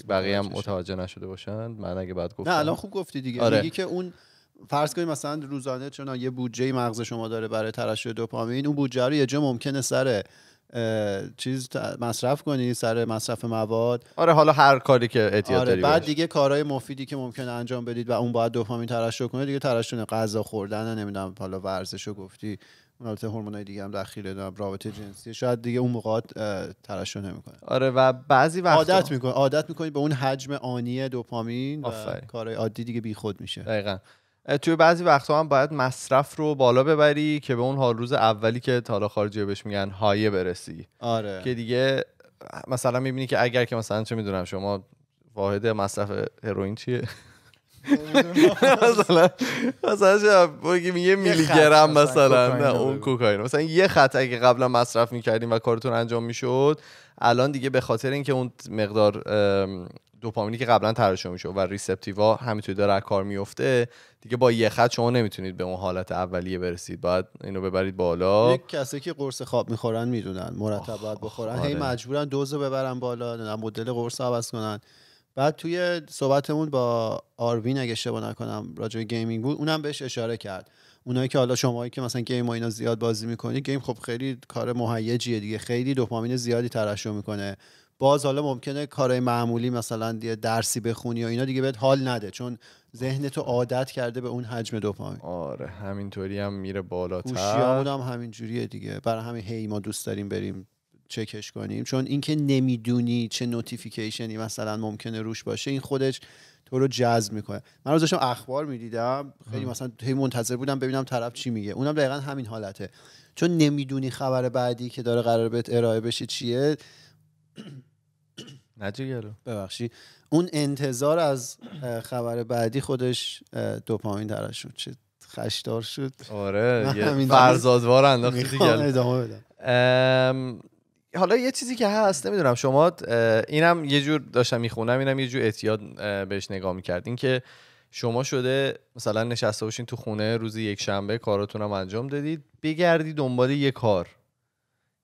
بقیه هم متوجه نشده باشن من اگه بعد گفتم نه الان خوب گفتی دیگه آره. که اون فرض کنیم مثلا روزانه چون یه بودجه مغز شما داره برای ترشح دوپامین اون بودجه رو یه جا ممکنه سر چیز مصرف کنی سر مصرف مواد آره حالا هر کاری که احتیاط آره بعد دیگه کارهای مفیدی که ممکنه انجام بدید و اون باید دوپامین ترشح کنه دیگه ترشح غذا خوردن نمیدونم حالا ورزش رو گفتی البته هورمونای دیگه هم داخل دارم رابطه جنسی شاید دیگه اون موقعات ترشح نمیکنه آره و بعضی وقت عادت میکنه عادت میکنی به اون حجم آنی دوپامین و کارهای عادی دیگه بیخود میشه دقیقاً توی بعضی وقتها هم باید مصرف رو بالا ببری که به اون حال روز اولی که تالا خارجی بهش میگن هایه برسی آره. که دیگه مثلا میبینی که اگر که مثلا چه میدونم شما واحد مصرف هروئین چیه [laughs] مثلا مثلا یه میلی گرم مثلا نه اون کوکائین مثلا یه خط اگه قبلا مصرف میکردیم و کارتون انجام میشد الان دیگه به خاطر اینکه اون مقدار دوپامینی که قبلا ترشح میشه و ریسپتیوا همینطوری داره از کار میفته دیگه با یه خط شما نمیتونید به اون حالت اولیه برسید باید اینو ببرید بالا یک کسی که قرص خواب میخورن میدونن مرتب باید بخورن آره. هی مجبورن دوزو ببرن بالا مدل قرص عوض کنن بعد توی صحبتمون با آروین اگه اشتباه نکنم راجع گیمینگ بود اونم بهش اشاره کرد اونایی که حالا شماهایی که مثلا گیم و اینا زیاد بازی میکنید گیم خب خیلی کار مهیجیه دیگه خیلی دوپامین زیادی ترشح میکنه باز حالا ممکنه کارهای معمولی مثلا یه درسی بخونی یا اینا دیگه بهت حال نده چون ذهن تو عادت کرده به اون حجم دوپامین آره همینطوری هم میره بالاتر هوشیامون هم همینجوریه دیگه برای همین هی ما دوست داریم بریم چکش کنیم چون اینکه نمیدونی چه نوتیفیکیشنی مثلا ممکنه روش باشه این خودش تو رو جذب میکنه من روز اخبار میدیدم خیلی مثلا هی منتظر بودم ببینم طرف چی میگه اونم دقیقا همین حالته چون نمیدونی خبر بعدی که داره قرار بهت ارائه بشه چیه نجیگرو ببخشی اون انتظار از خبر بعدی خودش دوپامین درشون شد خشدار شد آره یه فرزادوار انداختی حالا یه چیزی که هست نمیدونم شما اینم یه جور داشتم میخونم اینم یه جور اعتیاد بهش نگاه میکردین که شما شده مثلا نشسته باشین تو خونه روزی یک شنبه کاراتون هم انجام دادید بگردی دنبال یه کار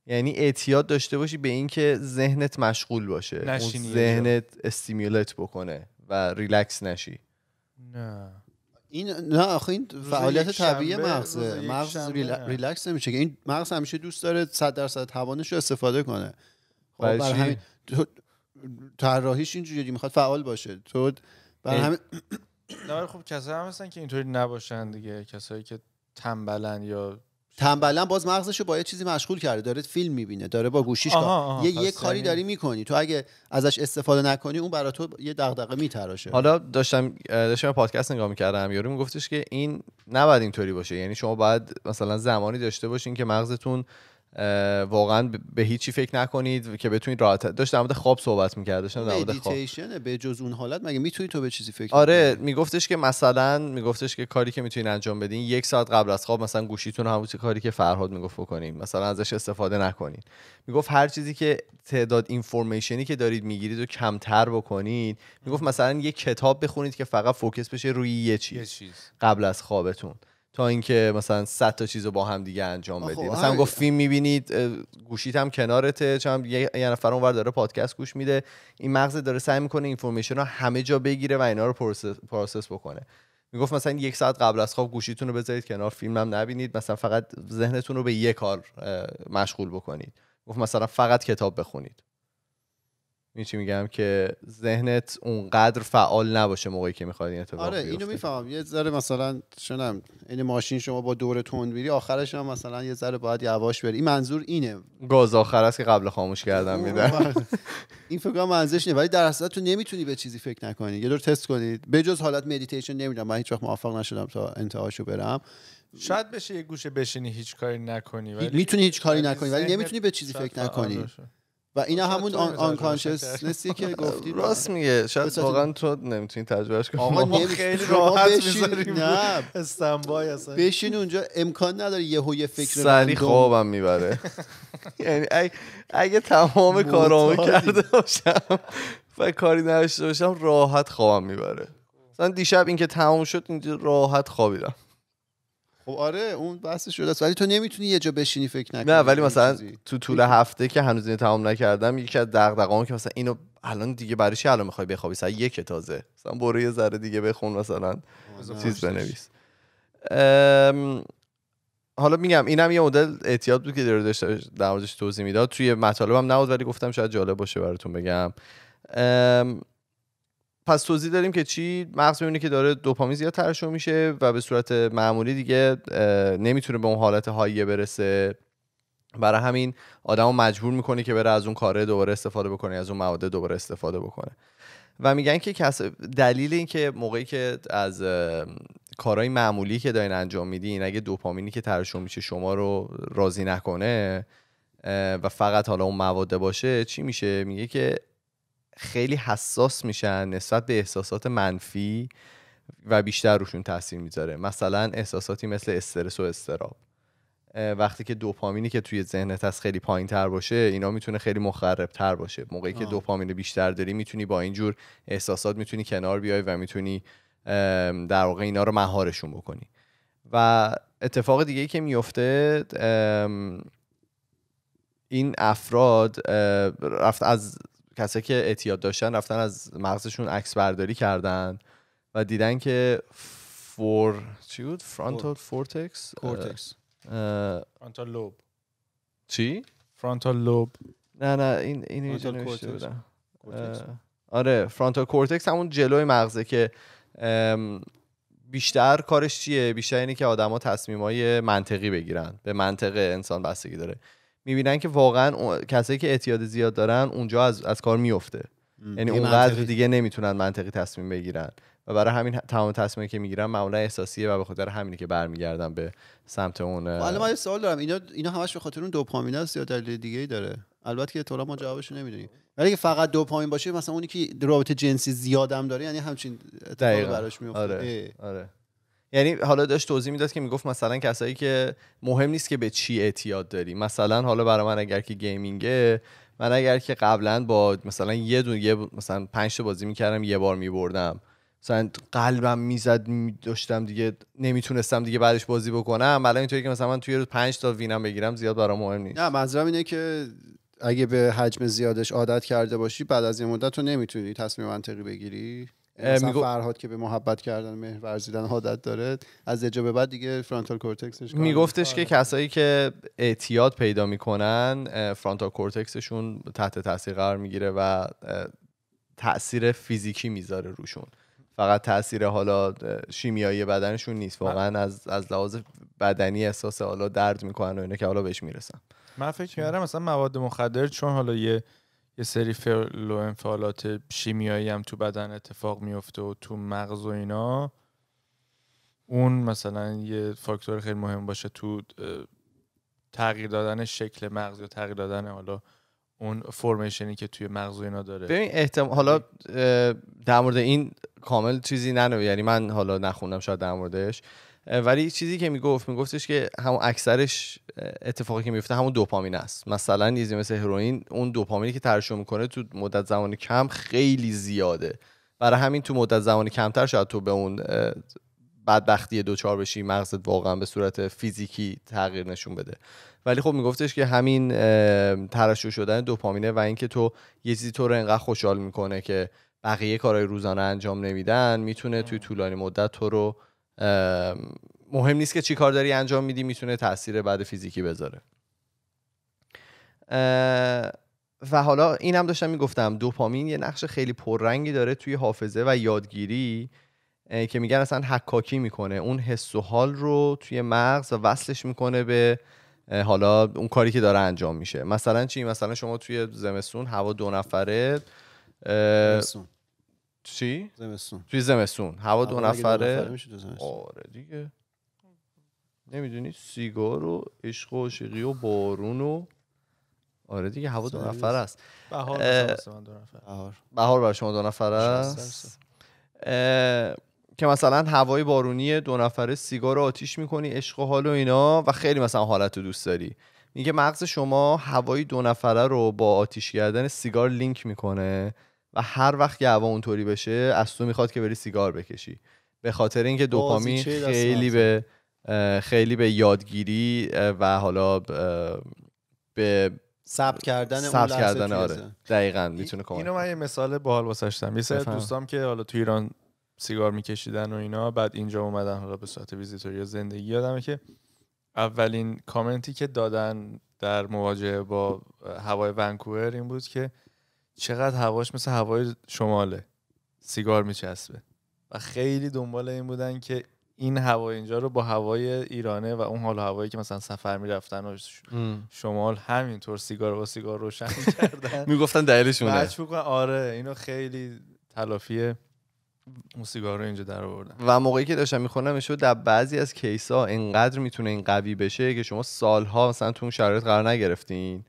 یعنی اعتیاد داشته باشی به اینکه ذهنت مشغول باشه اون ذهنت استیمولت بکنه و ریلکس نشی نه این نه آخه فعالیت طبیعی مغزه مغز ریلکس نمیشه که این مغز همیشه دوست داره 100 درصد توانش رو استفاده کنه خب بر همین طراحیش اینجوری میخواد فعال باشه تو بر همین نه خب کسایی هم هستن که اینطوری نباشن دیگه کسایی که تنبلن یا تنبلا باز مغزشو با یه چیزی مشغول کرده داره فیلم میبینه داره با گوشیش آها، یه, یه یعنی کاری داری میکنی تو اگه ازش استفاده نکنی اون برای تو یه دغدغه میتراشه حالا داشتم داشتم پادکست نگاه میکردم یارو میگفتش که این نباید اینطوری باشه یعنی شما باید مثلا زمانی داشته باشین که مغزتون واقعا به هیچی فکر نکنید که بتونید راحت داشت در مورد خواب صحبت میکرد داشت در مورد خواب به جز اون حالت مگه میتونی تو به چیزی فکر آره میگفتش که مثلا میگفتش که کاری که میتونید انجام بدین یک ساعت قبل از خواب مثلا گوشیتون همون کاری که فرهاد میگفت بکنید مثلا ازش استفاده نکنید. میگفت هر چیزی که تعداد اینفورمیشنی که دارید میگیرید رو کمتر بکنید میگفت مثلا یک کتاب بخونید که فقط فوکس بشه روی یه چیز, یه چیز. قبل از خوابتون تا اینکه مثلا 100 تا چیز رو با هم دیگه انجام بدید. آره. مثلا گفت فیلم میبینید گوشیت هم کنارته چم یه نفر اونور داره پادکست گوش میده این مغز داره سعی میکنه اینفورمیشن رو همه جا بگیره و اینا رو پروسس, بکنه میگفت مثلا یک ساعت قبل از خواب گوشیتون رو بذارید کنار فیلم هم نبینید مثلا فقط ذهنتون رو به یه کار مشغول بکنید گفت مثلا فقط کتاب بخونید چی میگم که ذهنت اونقدر فعال نباشه موقعی که میخواد این اتفاق آره اینو میفهمم یه ذره مثلا شنم این ماشین شما با دور تند میری آخرش هم مثلا یه ذره باید یواش بری این منظور اینه گاز آخر است که قبل خاموش کردم میده بله. این فکر کنم منظورش ولی در اصل تو نمیتونی به چیزی فکر نکنی یه دور تست کنید به جز حالت مدیتیشن نمیدونم من هیچ وقت موفق نشدم تا انتهاشو برم شاید بشه یه گوشه بشینی هیچ کاری نکنی ولی میتونی هیچ کاری نکنی ولی نمیتونی به چیزی فکر نکنی و اینا همون آنکانشسنسیه که [laughs] گفتی راست میگه شاید واقعا تو نمیتونی تجربهش کنی آقا خیلی راحت میذاریم [laughs] استنبای بشین اونجا امکان نداره یهو یه فکر سری خوابم میبره [laughs] یعنی اگه تمام کارامو کرده باشم و کاری نداشته باشم راحت خوابم میبره مثلا دیشب اینکه تمام شد راحت خوابیدم خب آره اون بحث شده ولی تو نمیتونی یه جا بشینی فکر نکنی نه ولی مثلا تو طول هفته که هنوز اینو تمام نکردم یکی از دغدغه‌ام که مثلا اینو الان دیگه برای چی الان میخوای بخوابی ساعت یک تازه مثلا برو یه ذره دیگه بخون مثلا چیز بنویس ام... حالا میگم اینم یه مدل اعتیاد بود که در موردش توضیح میداد توی مطالبم نبود ولی گفتم شاید جالب باشه براتون بگم ام... پس توضیح داریم که چی مغز میبینه که داره دوپامین زیاد ترشح میشه و به صورت معمولی دیگه نمیتونه به اون حالت هاییه برسه برای همین آدمو مجبور میکنه که بره از اون کاره دوباره استفاده بکنه از اون مواد دوباره استفاده بکنه و میگن که کس دلیل این که موقعی که از کارهای معمولی که دارین انجام میدین اگه دوپامینی که ترشح میشه شما رو راضی نکنه و فقط حالا اون مواده باشه چی میشه میگه که خیلی حساس میشن نسبت به احساسات منفی و بیشتر روشون تاثیر میذاره مثلا احساساتی مثل استرس و استراب وقتی که دوپامینی که توی ذهنت هست خیلی پایین تر باشه اینا میتونه خیلی مخرب تر باشه موقعی که دوپامین بیشتر داری میتونی با اینجور احساسات میتونی کنار بیای و میتونی در واقع اینا رو مهارشون بکنی و اتفاق دیگه ای که میفته این افراد رفت از کسایی که اعتیاد داشتن رفتن از مغزشون عکس برداری کردن و دیدن که فور چی بود فرانتال فورتکس کورتکس فرانتال لوب چی فرانتال لوب نه نه این این آره فرانتال کورتکس همون جلوی مغزه که بیشتر کارش چیه بیشتر اینه که آدما تصمیمای منطقی بگیرن به منطق انسان بستگی داره میبینن که واقعا کسایی که اعتیاد زیاد دارن اونجا از, از کار میفته یعنی اونقدر دیگه نمیتونن منطقی تصمیم بگیرن و برای همین تمام تصمیمی که میگیرن معمولا احساسیه و به خاطر همینی که برمیگردن به سمت اون حالا من سوال دارم اینا اینا همش به خاطر اون است یا دلیل دیگه ای داره البته که طورا ما جوابش نمیدونیم ولی که فقط دوپامین باشه مثلا اونی که رابطه جنسی زیادم داره یعنی همچین اتفاقی براش میفته آره. یعنی حالا داشت توضیح میداد که میگفت مثلا کسایی که مهم نیست که به چی اعتیاد داری مثلا حالا برای من اگر که گیمینگه من اگر که قبلا با مثلا یه دون یه مثلا پنج تا بازی میکردم یه بار میبردم مثلا قلبم میزد داشتم دیگه نمیتونستم دیگه بعدش بازی بکنم الان اینطوری که مثلا من توی روز پنج تا وینم بگیرم زیاد برام مهم نیست نه منظورم اینه که اگه به حجم زیادش عادت کرده باشی بعد از یه مدت تو نمیتونی تصمیم منطقی بگیری یعنی مثلا فرهاد که به محبت کردن مهر ورزیدن عادت داره از اجابه بعد دیگه فرانتال کورتکسش میگفتش که آره. کسایی که اعتیاد پیدا میکنن فرانتال کورتکسشون تحت تاثیر قرار میگیره و تاثیر فیزیکی میذاره روشون فقط تاثیر حالا شیمیایی بدنشون نیست واقعا از از لحاظ بدنی احساس حالا درد میکنن و اینا که حالا بهش میرسن من فکر کردم مثلا مواد مخدر چون حالا یه یه سری فعل و انفعالات شیمیایی هم تو بدن اتفاق میفته و تو مغز و اینا اون مثلا یه فاکتور خیلی مهم باشه تو تغییر دادن شکل مغز یا تغییر دادن حالا اون فرمیشنی که توی مغز و اینا داره ببین حالا در مورد این کامل چیزی ننو یعنی من حالا نخوندم شاید در موردش ولی چیزی که میگفت میگفتش که همون اکثرش اتفاقی که میفته همون دوپامین است مثلا یه مثل هروئین اون دوپامینی که ترشح میکنه تو مدت زمان کم خیلی زیاده برای همین تو مدت زمان کمتر شاید تو به اون بدبختی دوچار بشی مغزت واقعا به صورت فیزیکی تغییر نشون بده ولی خب میگفتش که همین ترشح شدن دوپامینه و اینکه تو یه چیزی تو رو انقدر خوشحال میکنه که بقیه کارهای روزانه انجام نمیدن میتونه توی طولانی مدت تو رو مهم نیست که چی کار داری انجام میدی میتونه تاثیر بعد فیزیکی بذاره و حالا این هم داشتم میگفتم دوپامین یه نقش خیلی پررنگی داره توی حافظه و یادگیری که میگن اصلا حکاکی میکنه اون حس و حال رو توی مغز و وصلش میکنه به حالا اون کاری که داره انجام میشه مثلا چی مثلا شما توی زمستون هوا دو نفره چی؟ زمستون توی زمستون هوا دو نفره آره دیگه نمیدونی سیگار و عشق و عشقی و بارون و آره دیگه هوا دو نفر است بهار دو برای شما دو نفر است که مثلا هوای بارونی دو نفره سیگار رو آتیش میکنی عشق و حال و اینا و خیلی مثلا حالت رو دوست داری میگه مغز شما هوای دو نفره رو با آتیش کردن سیگار لینک میکنه و هر وقت که هوا اونطوری بشه از تو میخواد که بری سیگار بکشی به خاطر اینکه دوپامین خیلی به خیلی به یادگیری و حالا به ثبت کردن ثبت کردن آره دقیقاً میتونه کمک اینو من یه مثال باحال واساشتم یه سری دوستام که حالا تو ایران سیگار میکشیدن و اینا بعد اینجا اومدن حالا به صورت ویزیتوری زندگی یادمه که اولین کامنتی که دادن در مواجهه با هوای ونکوور این بود که چقدر هواش مثل هوای شماله سیگار میچسبه و خیلی دنبال این بودن که این هوا اینجا رو با هوای ایرانه و اون حال هوایی که مثلا سفر میرفتن و شمال همینطور سیگار با سیگار روشن [laughs] کردن میگفتن دلیلشونه آره اینو خیلی تلافی اون سیگار رو اینجا در آوردن و موقعی که داشتم میخونم میشد در بعضی از کیسا اینقدر میتونه این قوی بشه که شما سالها مثلا تو اون شرایط قرار نگرفتین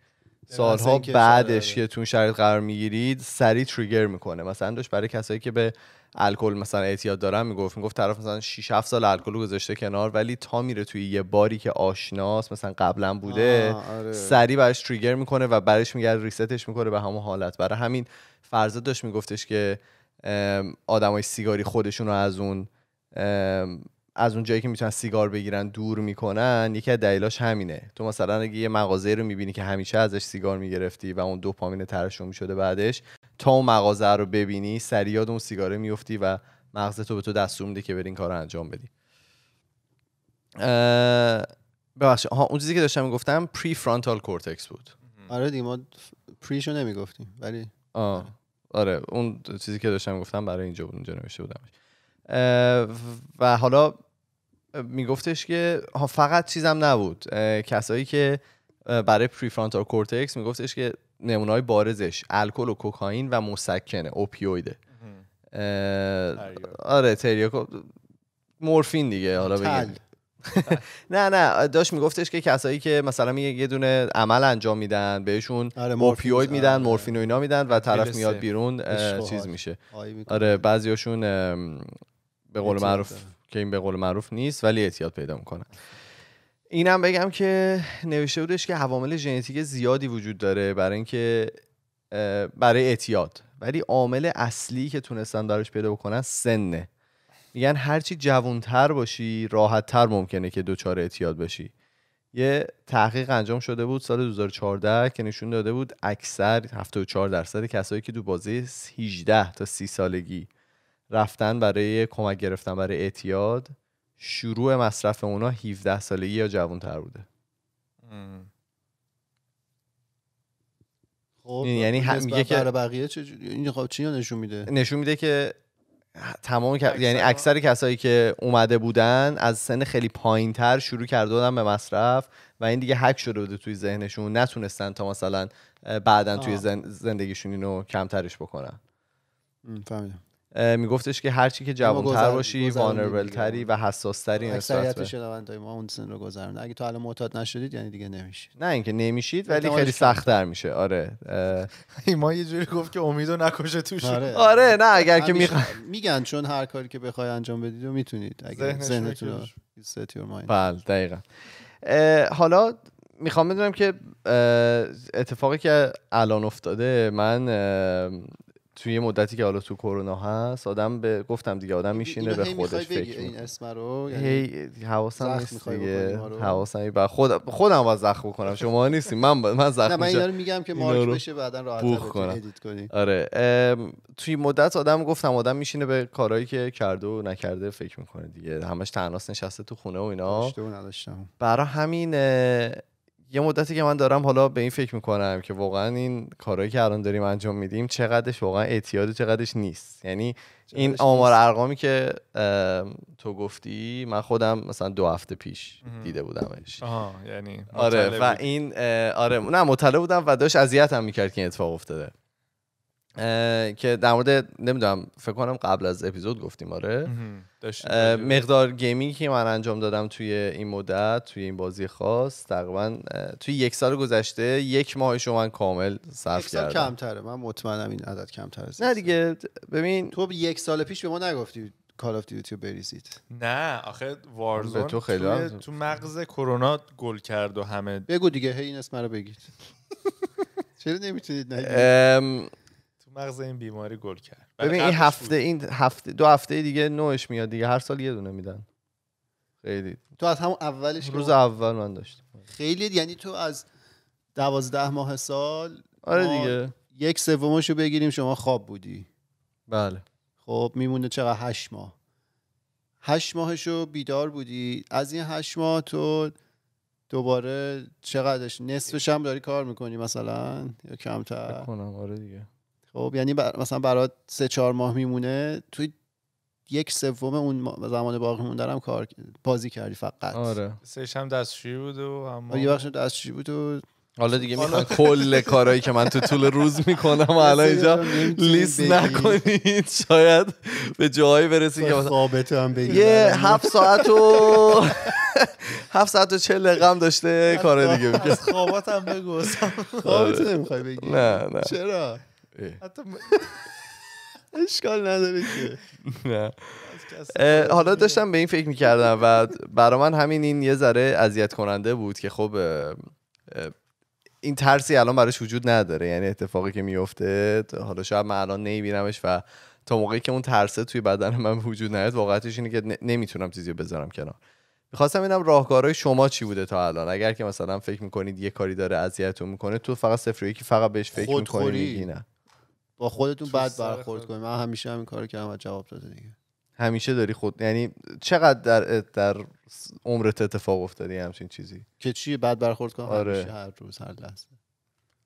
سالها بعدش که تو شرایط قرار میگیرید سری تریگر میکنه مثلا داشت برای کسایی که به الکل مثلا اعتیاد دارن میگفت میگفت طرف مثلا 6 7 سال الکل گذاشته کنار ولی تا میره توی یه باری که آشناس مثلا قبلا بوده سری آره. سریع براش تریگر میکنه و برش میگرد ریستش میکنه به همون حالت برای همین فرزاد داشت میگفتش که آدمای سیگاری خودشون رو از اون از اون جایی که میتونن سیگار بگیرن دور میکنن یکی از دلیلاش همینه تو مثلا اگه یه مغازه رو میبینی که همیشه ازش سیگار میگرفتی و اون دوپامین ترشون میشده بعدش تا اون مغازه رو ببینی سریع یاد اون سیگاره میفتی و مغز تو به تو دستور میده که برین کار رو انجام بدی ببخشید ها اون چیزی که داشتم میگفتم پری فرانتال کورتکس بود آره دیگه ما پریشو نمیگفتیم ولی آره اون چیزی که داشتم گفتم برای اینجا بود اونجا نوشته بودم و حالا میگفتش که فقط چیزم نبود کسایی که برای پریفرانتال کورتکس میگفتش که نمونه های بارزش الکل و کوکائین و مسکنه اوپیویده آره تریاکو مورفین دیگه حالا بگیم [laughs] نه نه داشت میگفتش که کسایی که مثلا یه دونه عمل انجام میدن بهشون آره، اوپیوید میدن آره. مورفین و اینا میدن و طرف میاد بیرون چیز میشه آره بعضیاشون به قول معروف که این به قول معروف نیست ولی اعتیاد پیدا میکنن اینم بگم که نوشته بودش که عوامل ژنتیک زیادی وجود داره برای اینکه برای اعتیاد ولی عامل اصلی که تونستن دارش پیدا بکنن سنه میگن هرچی جوانتر باشی راحتتر ممکنه که دوچار اعتیاد بشی یه تحقیق انجام شده بود سال 2014 که نشون داده بود اکثر 74 درصد کسایی که دو بازی 18 تا 30 سالگی رفتن برای کمک گرفتن برای اعتیاد شروع مصرف اونا 17 سالگی یا تر بوده خب یعنی, یعنی میگه که بقیه چجوری این خب نشون میده نشون میده که تمام اکثر یعنی اکثر کسایی که اومده بودن از سن خیلی پایین تر شروع کرده بودن به مصرف و این دیگه حک شده بوده توی ذهنشون نتونستن تا مثلا بعدا توی زندگیشون اینو کمترش بکنن فهمیدم میگفتش که هرچی که جوانتر باشی وانربل تری و حساس تری اکثریت شنوندای ما اون سن رو گذارنده اگه تو الان معتاد نشدید یعنی دیگه نمیشید نه اینکه نمیشید ولی خیلی سختتر میشه آره [laughs] ما یه جوری گفت که امیدو نکشه توش آره. آره. نه اگر که میخ... میگن چون هر کاری که بخوای انجام بدید و میتونید اگه ذهنتون بله دقیقا حالا میخوام بدونم که اتفاقی که الان افتاده من توی یه مدتی که حالا تو کرونا هست آدم به گفتم دیگه آدم میشینه به خودش فکر میکنه این اسم رو یعنی هی حواسم نیست دیگه حواسم بعد خود خودم باید زخم بکنم [laughs] شما نیستی من من زخم نه من میگم که مارک بشه بعدا راحت ادیت کنی آره توی مدت آدم گفتم آدم میشینه به کارهایی که کرده و نکرده فکر میکنه دیگه همش تناس نشسته تو خونه و اینا برای همین یه مدتی که من دارم حالا به این فکر میکنم که واقعا این کارهایی که الان داریم انجام میدیم چقدرش واقعا اعتیاد چقدرش نیست یعنی این آمار ارقامی که تو گفتی من خودم مثلا دو هفته پیش دیده بودمش آها یعنی آره و این آره نه مطلع بودم و داشت اذیتم میکرد که این اتفاق افتاده که در مورد نمیدونم فکر کنم قبل از اپیزود گفتیم آره مقدار گیمی که من انجام دادم توی این مدت توی این بازی خاص تقریبا توی یک سال گذشته یک ماهشو من کامل صرف کردم کمتره من مطمئنم این عدد کمتره نه دیگه ببین تو یک سال پیش به ما نگفتی کال آف دیوتی رو بریزید نه آخه وارزون تو خیلی تو مغز کرونا گل کرد و همه بگو دیگه هی این اسم رو بگید [laughs] چرا نمیتونید نگید مغز این بیماری گل کرد ببین این هفته این هفته دو هفته دیگه نوش میاد دیگه هر سال یه دونه میدن خیلی تو از همون اولش روز اول من داشت خیلی یعنی تو از دوازده ماه سال آره دیگه یک سومشو بگیریم شما خواب بودی بله خب میمونه چقدر هشت ماه هشت ماهشو بیدار بودی از این هشت ماه تو دوباره چقدرش نصفش هم داری کار میکنی مثلا یا کمتر کنم آره دیگه خب یعنی بر مثلا برات سه چهار ماه میمونه توی یک سوم اون زمان باقی هم کار بازی کردی فقط آره سهش هم دستشویی بود و اما. آره، یه بخش دستشویی بود و حالا دیگه میخوان کل [laughs] کارهایی که من تو طول روز میکنم حالا اینجا لیست نکنید [laughs] شاید به جایی برسید که ثابت هم بگید یه بله. هفت ساعت و [laughs] هفت ساعت و چه لقم داشته کار دیگه میکنه خوابات هم بگو آره. خوابتو نمیخوای بگی نه نه چرا [laughs] اشکال نداره که [laughs] حالا داشتم به این فکر میکردم و برا من همین این یه ذره اذیت کننده بود که خب این ترسی الان براش وجود نداره یعنی اتفاقی که میفته حالا شاید من الان نمیبینمش و تا موقعی که اون ترسه توی بدن من وجود نیاد واقعیتش اینه که نمیتونم چیزی بذارم کنار میخواستم اینم راهکارهای شما چی بوده تا الان اگر که مثلا فکر میکنید یه کاری داره اذیتتون میکنه تو فقط صفر که فقط بهش فکر میکنی نه با خودتون بعد برخورد کنیم من همیشه همین کارو کردم و جواب داده دیگه همیشه داری خود یعنی چقدر در در عمرت اتفاق افتادی همچین چیزی که چی بعد برخورد کنم آره. هر روز هر لحظه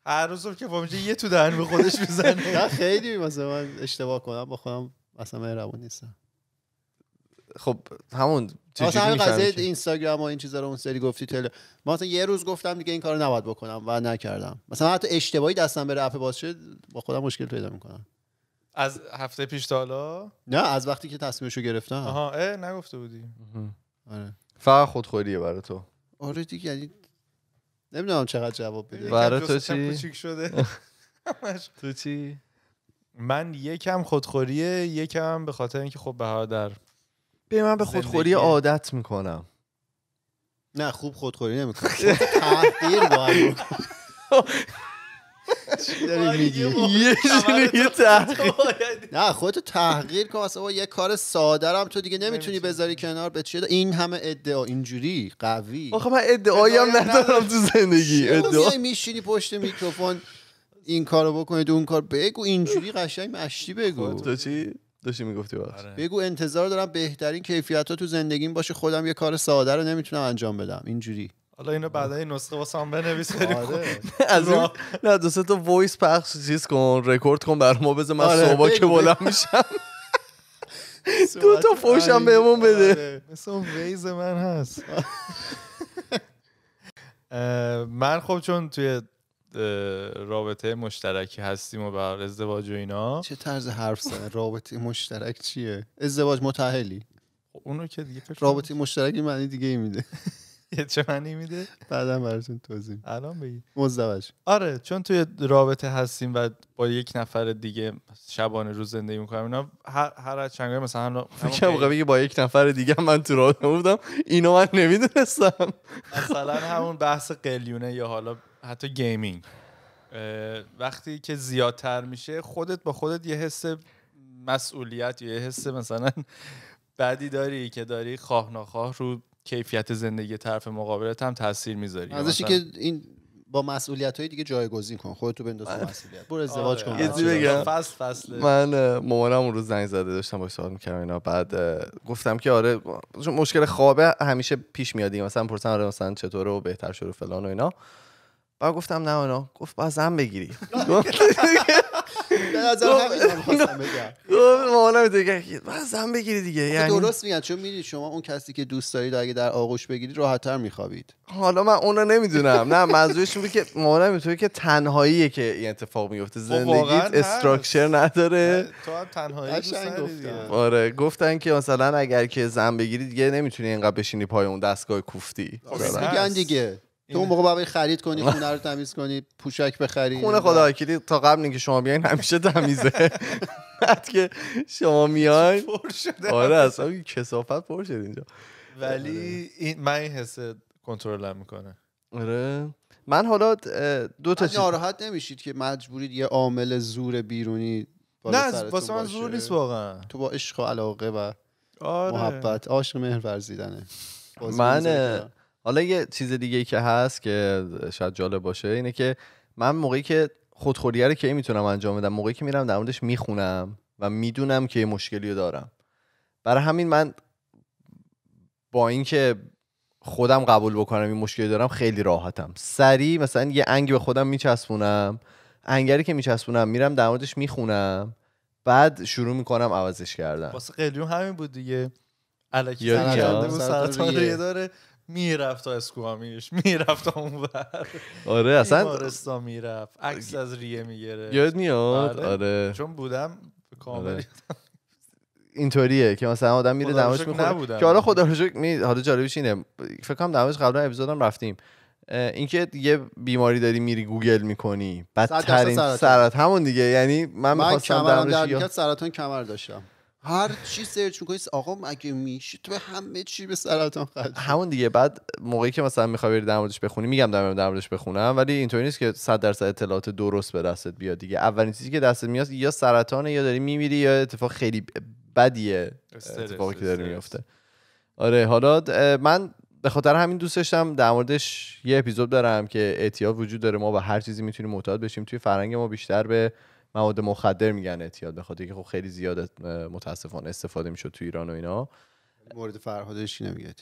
هر روز که میشه یه تو دهن به خودش میزنه خیلی مثلا من اشتباه کنم با خودم اصلا مهربون نیستم خب همون مثلا قضیه اینستاگرام و این چیزا رو اون سری گفتی تل ما مثلا یه روز گفتم دیگه این کارو نباید بکنم و نکردم مثلا حتی اشتباهی دستم بره اپ باز شد با خودم مشکل پیدا میکنم از هفته پیش تا حالا نه از وقتی که تصمیمشو گرفتم آها اه نگفته بودی آره فقط خودخوریه برای تو آره دیگه یعنی نمیدونم چقدر جواب بده برای تو چی شده تو چی من یکم خودخوریه یکم به خاطر اینکه خب در به من به خودخوری عادت میکنم نه خوب خودخوری نمیکنم [laughs] تحقیر باید یه نه خودت تحقیر کن اصلا یه کار ساده هم تو دیگه نمیتونی بذاری کنار به این همه ادعا اینجوری قوی آخه من ادعایی هم ندارم تو زندگی ادعا میشینی پشت میکروفون این کارو بکنید اون کار بگو اینجوری قشنگ مشتی بگو خب، تو چی داشتی میگفتی آره. بگو انتظار دارم بهترین کیفیت ها تو زندگیم باشه خودم یه کار ساده رو نمیتونم انجام بدم اینجوری حالا اینو بعد این نسخه واسه هم بنویس آره. [laughs] از اون نه دو تا وایس پخش چیز کن رکورد کن بر ما بذار من آره، که بلند میشم [laughs] دو تا فوشم بهمون بده آره، مثل ویز من هست [laughs] من خب چون توی رابطه مشترکی هستیم و بر ازدواج و اینا چه طرز حرف زدن رابطه مشترک چیه ازدواج متحلی خب، اونو که دیگه رابطه مشترکی معنی دیگه ای میده [laughs] چه معنی میده بعدا براتون توضیح الان بگی مزدوج آره چون توی رابطه هستیم و با یک نفر دیگه شبانه روز زندگی میکنم اینا هر هر از چنگای مثلا هم فکر با یک نفر دیگه من تو رابطه بودم اینو من نمیدونستم مثلا همون بحث قلیونه یا حالا حتی گیمینگ وقتی که زیادتر میشه خودت با خودت یه حس مسئولیت یه حس مثلا بدی داری که داری خواه نخواه رو کیفیت زندگی طرف مقابلت هم تاثیر میذاری ازش که این با مسئولیت های دیگه جایگزین کن خودتو بنداز آره. مسئولیت برو ازدواج آره. کن آره. بگم فصل فصل. من مامانم اون روز زنگ زده داشتم باش سوال میکردم اینا بعد گفتم که آره مشکل خوابه همیشه پیش میاد مثلا پرسن آره مثلا چطوره و بهتر شده فلان و اینا با گفتم نه اونا گفت باز زن بگیری [laughs] باز زن بگیری دیگه یعنی درست میگن چون میدید شما اون کسی که دوست دارید اگه در آغوش بگیرید راحتتر میخوابید حالا من اونا نمیدونم نه منظورش اینه که مامانم میتونه که تنهایی که این اتفاق میفته خب، زندگیت استراکچر نداره تو هم تنهایی آره گفتن که مثلا اگر که زن بگیرید دیگه نمیتونی اینقدر بشینی پای اون دستگاه کوفتی خب، میگن دیگه تو اون موقع باید خرید کنی خونه رو تمیز کنی پوشک بخری خونه خدا کلی تا قبل اینکه شما بیاین همیشه تمیزه بعد که شما میای پر شده آره اصلا کسافت پر شده اینجا ولی آره. این من این حس کنترل میکنه آره من حالا دو تا ناراحت نمیشید که مجبورید یه عامل زور بیرونی نه واسه من زور نیست واقعا تو با عشق و علاقه و آره. محبت عاشق مهر ورزیدنه من حالا یه چیز دیگه ای که هست که شاید جالب باشه اینه که من موقعی که خودخوریه رو کی میتونم انجام بدم موقعی که میرم در موردش میخونم و میدونم که یه مشکلی رو دارم برای همین من با اینکه خودم قبول بکنم این مشکلی دارم خیلی راحتم سریع مثلا یه انگ به خودم میچسبونم انگری که میچسبونم میرم در موردش میخونم بعد شروع میکنم عوضش کردن واسه قلیون همین بود دیگه الکی سرطان داره میرفت تا اسکوامیش میرفت تا اون بر آره اصلا بیمارستا میرفت عکس از ریه میگیره یاد میاد بله. آره. چون بودم کامل این آره. اینطوریه که مثلا آدم میره دمش میخوره که حالا خدا رو می حالا جالبش اینه فکر کنم دمش قبلا اپیزودم رفتیم اینکه یه بیماری داری میری گوگل میکنی بدترین سرطان همون دیگه یعنی من میخواستم دمش سرطان کمر داشتم هر چی سرچ میکنی آقا مگه میشه تو همه چی به سرطان همون دیگه بعد موقعی که مثلا میخوای بری در موردش بخونی میگم در موردش بخونم ولی اینطوری نیست که 100 درصد اطلاعات درست به دستت بیاد دیگه اولین چیزی که دستت میاد یا سرطان یا داری میمیری یا اتفاق خیلی بدیه اتفاقی که داره میفته آره حالا من به خاطر همین دوست داشتم در موردش یه اپیزود دارم که اعتیاد وجود داره ما به هر چیزی میتونیم معتاد بشیم توی فرنگ ما بیشتر به مواد مخدر میگن اعتیاد به خاطر که خب خیلی زیاد متاسفانه استفاده میشد تو ایران و اینا مورد فرهاد نمیگه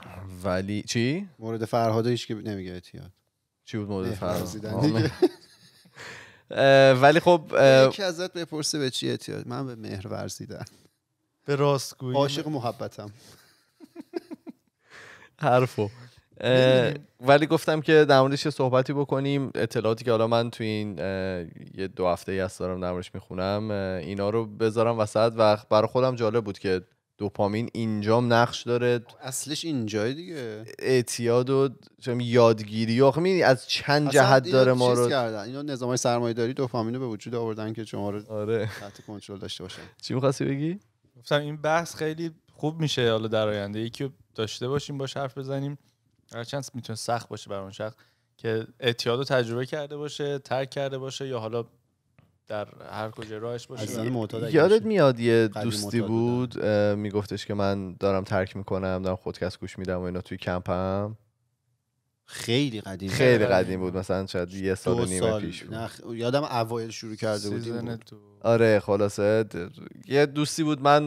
ولی چی مورد فرهاد هیچ که نمیگه اعتیاد چی بود مورد فرهاد ولی خب یکی ازت بپرسه به چی اعتیاد من به مهر ورزیدن به راستگویی عاشق محبتم حرفو ولی گفتم که در موردش یه صحبتی بکنیم اطلاعاتی که حالا من تو این یه دو هفته ای دارم در موردش میخونم اینا رو بذارم وسط و برای خودم جالب بود که دوپامین اینجام نقش داره اصلش اینجای دیگه اعتیاد و یادگیری و از چند جهت داره ما رو کردن اینا نظام سرمایه داری دوپامین رو به وجود آوردن که شما رو آره. تحت کنترل داشته باشن چی میخواستی بگی گفتم این بحث خیلی خوب میشه حالا در آینده یکی داشته باشیم باش حرف بزنیم هرچند میتونه سخت باشه برای اون شخص که اعتیاد رو تجربه کرده باشه ترک کرده باشه یا حالا در هر کجا راهش باشه یادت میاد یه دوستی بود میگفتش که من دارم ترک میکنم دارم خودکست گوش میدم و اینا توی کمپم خیلی قدیم خیلی قدیم بود مثلا شاید یه سال و نیمه پیش بود نخ... یادم اوایل شروع کرده بود آره خلاصه در... یه دوستی بود من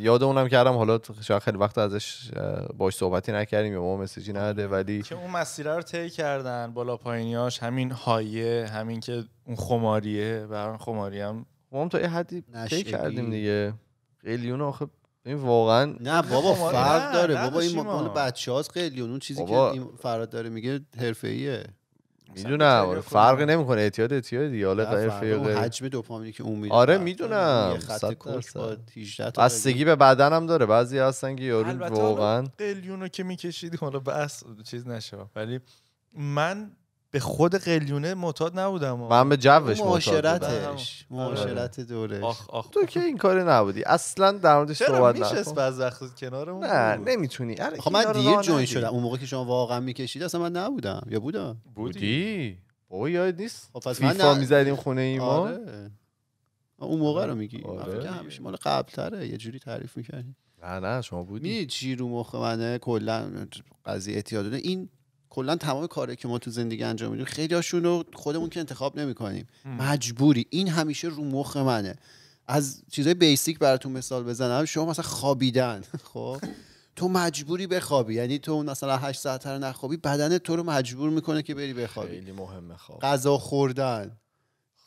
یاد اونم کردم حالا شاید خیلی وقت ازش باش صحبتی نکردیم یا ما مسیجی نده ولی که اون مسیره رو طی کردن بالا پایینیاش همین هایه همین که اون خماریه برام خماری هم ما هم تا یه حدی طی کردیم دیگه قلیون آخه این واقعا نه بابا فرق داره بابا این مال بچه هاست قلیون اون چیزی که این فراد داره میگه حرفه‌ایه میدونم فرق نمیکنه اعتیاد دیگه حالا حرفه حجم دوپامینی که اون میده آره میدونم بستگی به بدنم داره بعضی هستن که یارو واقعا قلیونو که میکشید حالا بس چیز نشه ولی من به خود قلیونه معتاد نبودم و من به جوش معاشرتش معاشرت آره. دورش آخ آخ. تو که این کار نبودی اصلا در موردش صحبت نکن میشست بعض وقت کنارمون نه نمیتونی آره، خب من دیگه جوین شدم اون موقع که شما واقعا میکشید اصلا من نبودم یا بودم بودی او یاد نیست خب، فیفا پس میزدیم خونه ایمان آره. اون موقع رو میگی آره. همیشه مال قبل تره یه جوری تعریف میکردی نه نه شما بودی می چی رو مخ منه کلا قضیه اعتیاد این کلا تمام کاری که ما تو زندگی انجام میدیم خیلی هاشون رو خودمون که انتخاب نمیکنیم مجبوری این همیشه رو مخ منه از چیزای بیسیک براتون مثال بزنم شما مثلا خوابیدن [laughs] خب تو مجبوری بخوابی یعنی تو مثلا 8 ساعت رو نخوابی بدن تو رو مجبور میکنه که بری بخوابی خیلی مهمه خواب غذا خوردن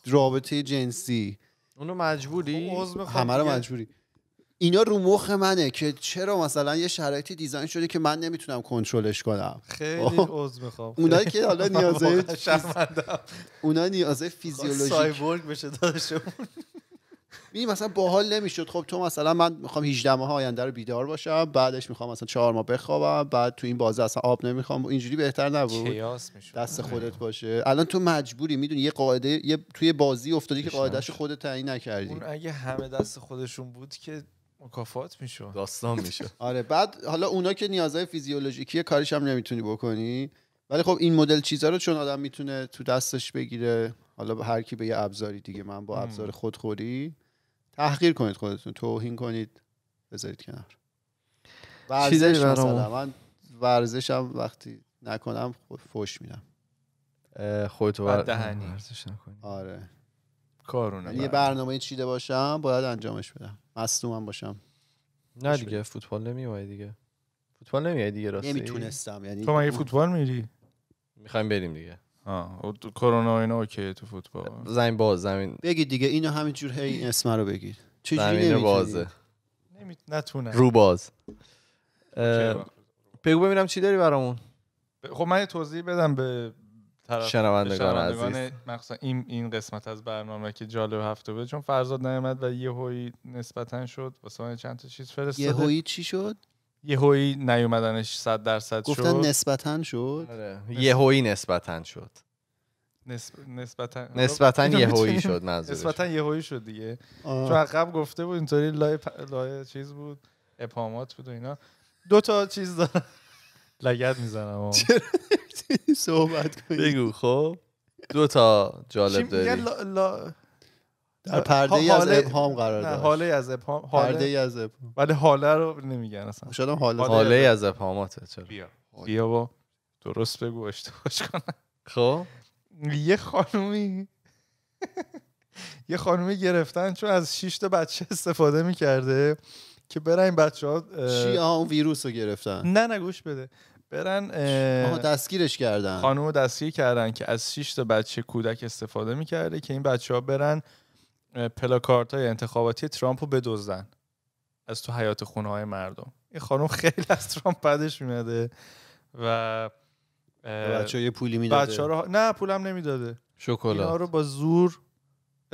رابطه جنسی اونو مجبوری خب، همه رو مجبوری اینا رو مخ منه که چرا مثلا یه شرایطی دیزاین شده که من نمیتونم کنترلش کنم خیلی خب. عذر میخوام اونایی که حالا [laughs] نیازه اونا نیازه خب، فیزیولوژیک سایبورگ بشه دادشون می مثلا باحال نمیشد خب تو مثلا من میخوام 18 ماه آینده رو بیدار باشم بعدش میخوام مثلا 4 ماه بخوابم بعد تو این بازه اصلا آب نمیخوام اینجوری بهتر نبود دست خودت باشه الان تو مجبوری میدونی یه قاعده یه توی بازی افتادی که قاعدهش خودت تعیین نکردی اون اگه همه دست خودشون بود که مکافات میشه داستان میشه [laughs] آره بعد حالا اونا که نیازهای فیزیولوژیکیه کارش هم نمیتونی بکنی ولی خب این مدل چیزا رو چون آدم میتونه تو دستش بگیره حالا هر کی به یه ابزاری دیگه من با ابزار خودخوری تحقیر کنید خودتون توهین کنید بذارید کنار ورزش من ورزش هم وقتی نکنم خب فوش میدم خودتو ورزش آره کارونه یه برنامه چیده باشم باید انجامش بدم مصدومم باشم نه دیگه فوتبال نمیای دیگه فوتبال نمیای دیگه راستی نمیتونستم یعنی تو مگه فوتبال میری میخوایم بریم دیگه آه کرونا اینا اوکی تو فوتبال زمین باز زمین بگید دیگه اینو همینجور هی اسم رو بگید زمین بازه نمی... نتونه رو باز بگو ببینم چی داری برامون خب من یه توضیح بدم به شنوندگان عزیز مخصوصا این این قسمت از برنامه که جالب هفته بود چون فرزاد نیامد و هوی نسبتا شد واسه من چند تا چیز یه هوی چی شد یه هوی نیومدنش 100 درصد شد گفتن نسبتا شد یه آره. هوی نسبتا شد نسبتا نسبتا یهویی شد منظورش نسبتا یهویی شد دیگه چون عقب گفته بود اینطوری لای لای چیز بود اپامات بود و اینا دو تا چیز دارم [laughs] لگد میزنم [laughs] صحبت کنیم بگو خب دو تا جالب داری در پرده ای از ابهام قرار داشت حاله از ابهام پرده ای از ابهام ولی حاله رو نمیگن اصلا شاید حاله حاله از ابهاماته چرا بیا بیا با درست بگو اشتباهش کنن خب یه خانومی یه خانومی گرفتن چون از شیشت تا بچه استفاده میکرده که برن این بچه ها چی اون ویروس رو گرفتن نه نگوش بده برن رو دستگیرش کردن خانم دستگیر کردن که از 6 تا بچه کودک استفاده میکرده که این بچه ها برن پلاکارت های انتخاباتی ترامپ رو بدزدن از تو حیات خونه های مردم این خانم خیلی از ترامپ بدش میمده و بچه ها یه پولی میداده نه پولم نمیداده شکلات اینا رو با زور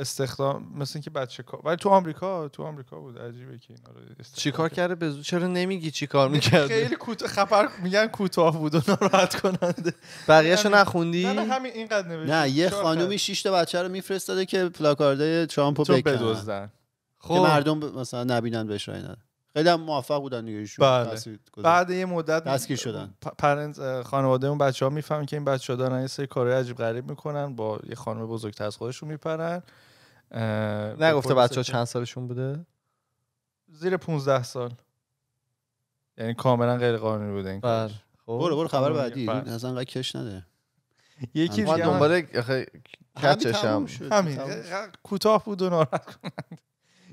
استخدام مثل اینکه بچه کار ولی تو آمریکا تو آمریکا بود عجیبه که اینا رو چیکار کرده چرا نمیگی چیکار میکرد خیلی کوت خبر میگن کوتاه بود و ناراحت کننده بقیه‌شو یعنی- نخوندی نه, نه همین اینقدر نوشت نه یه خانومی 6 تا بچه رو میفرستاده که پلاکارده ترامپو بکنن خب مردم مثلا نبینن بهش رای خیلی هم موفق بودن دیگه بله. بعد یه مدت دستگیر شدن پرنت خانواده اون بچه ها میفهمن که این بچه ها دارن یه سری کارهای عجیب غریب میکنن با یه خانم بزرگتر از خودشون میپرن نگفته بچه ها چند سالشون بوده زیر 15 سال یعنی کاملا غیر قانونی بوده این بله. کار خب. برو برو خبر بعدی خب. از انقدر کش نده یکی دیگه دنبال کچشم همین کوتاه بود و ناراحت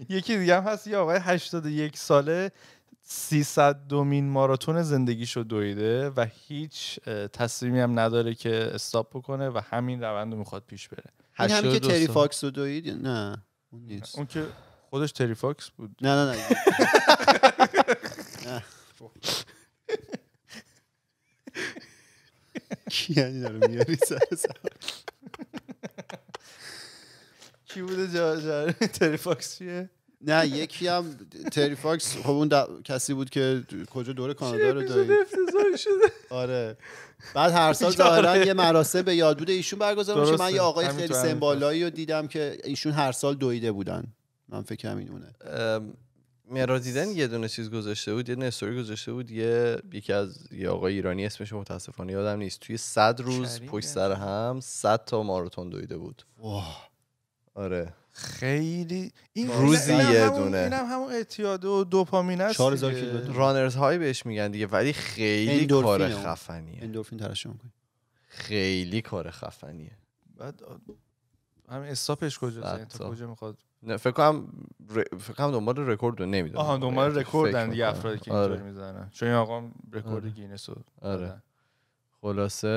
یکی دیگه هم هست یه آقای 81 ساله 300 دومین ماراتون زندگیشو دویده و هیچ تصمیمی هم نداره که استاب بکنه و همین روند رو میخواد پیش بره این همین که تری فاکس رو دوید نه اون نیست اون که خودش تری فاکس بود نه نه نه [laughs] یعنی داره میاری سر سر کی بوده جا جا تری فاکس چیه نه یکی هم تری فاکس خب اون کسی بود که کجا دور کانادا رو دایی آره بعد هر سال ظاهرا یه مراسم به یاد بوده ایشون برگزار میشه من یه آقای خیلی سمبالایی رو دیدم که ایشون هر سال دویده بودن من فکرم این اونه مرا دیدن یه دونه چیز گذاشته بود یه دونه گذاشته بود یه یکی از یه آقای ایرانی اسمش متاسفانه یادم نیست توی 100 روز پشت سر هم 100 تا ماراتون دویده بود آره خیلی این روزی یه دونه اینم همون اعتیاد و دوپامین است 4000 رانرز های بهش میگن دیگه ولی خیلی کار خفنیه اندورفین ترشح کن خیلی کار خفنیه بعد هم استاپش کجاست یعنی تا کجا میخواد فکر کنم ر... فکر کنم دوباره رکورد نمیدونم آها دنبال رکوردن دیگه افرادی که آره. اینطوری میزنن چون این آقا رکورد آره. گینس آره خلاصه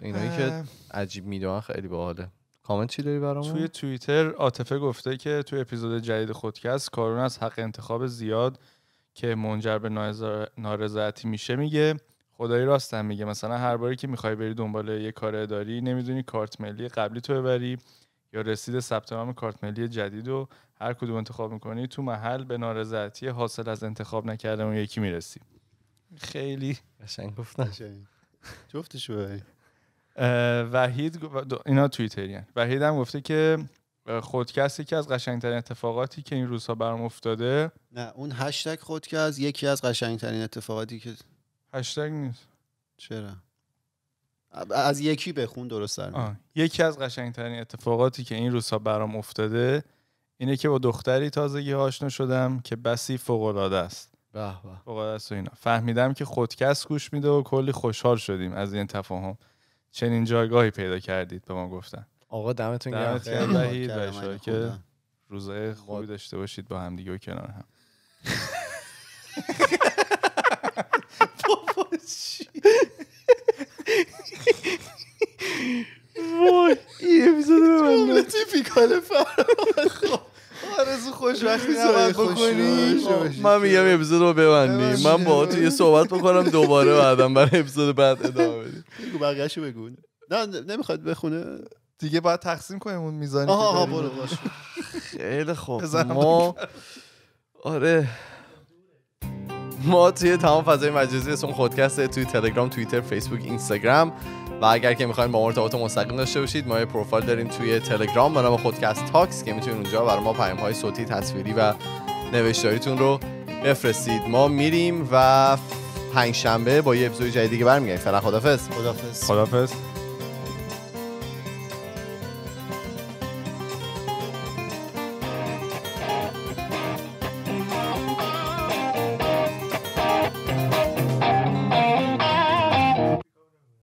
اینایی که عجیب میدونن خیلی باحاله کامنت چی توی توییتر عاطفه گفته که توی اپیزود جدید خودکست کارون از حق انتخاب زیاد که منجر به نارضایتی میشه میگه خدایی راستم میگه مثلا هر باری که میخوای بری دنبال یه کار اداری نمیدونی کارت ملی قبلی تو ببری یا رسید ثبت نام کارت ملی جدید و هر کدوم انتخاب میکنی تو محل به نارضایتی حاصل از انتخاب نکرده اون یکی میرسی خیلی قشنگ گفتن جفتش وحید اینا یعنی وحید هم گفته که خودکست یکی از قشنگترین اتفاقاتی که این روزها برام افتاده نه اون هشتگ خودکست یکی از قشنگترین اتفاقاتی که هشتگ نیست چرا از یکی بخون درست دارم یکی از قشنگترین اتفاقاتی که این روزها برام افتاده اینه که با دختری تازگی آشنا شدم که بسی فوق العاده است به به اینا فهمیدم که خودکست گوش میده و کلی خوشحال شدیم از این تفاهم چنین جایگاهی پیدا کردید به ما گفتن آقا دمتون گرم دمتون گرم که روزای خوبی داشته باشید با همدیگه و کنار هم وای این اپیزود من فرمان آرزو خوشبختی نباید بکنی خب، من میگم اپیزود رو ببندی من با تو یه صحبت بکنم دوباره بعدم برای اپیزود بعد ادامه بدیم بگو بقیه‌شو بگو نه نمیخواد بخونه دیگه باید تقسیم کنیم اون میزانی آها آها برو باش خیلی خوب ما آره ما توی تمام فضای مجازی اسم خودکسته توی تلگرام توییتر فیسبوک اینستاگرام و اگر که میخواین با ما ارتباط مستقیم داشته باشید ما یه پروفایل داریم توی تلگرام به نام خودکست تاکس که میتونید اونجا برای ما پیام های صوتی تصویری و نوشتاریتون رو بفرستید ما میریم و پنج شنبه با یه اپیزود جدید دیگه برمیگردیم فعلا خدافظ خدافظ خدافظ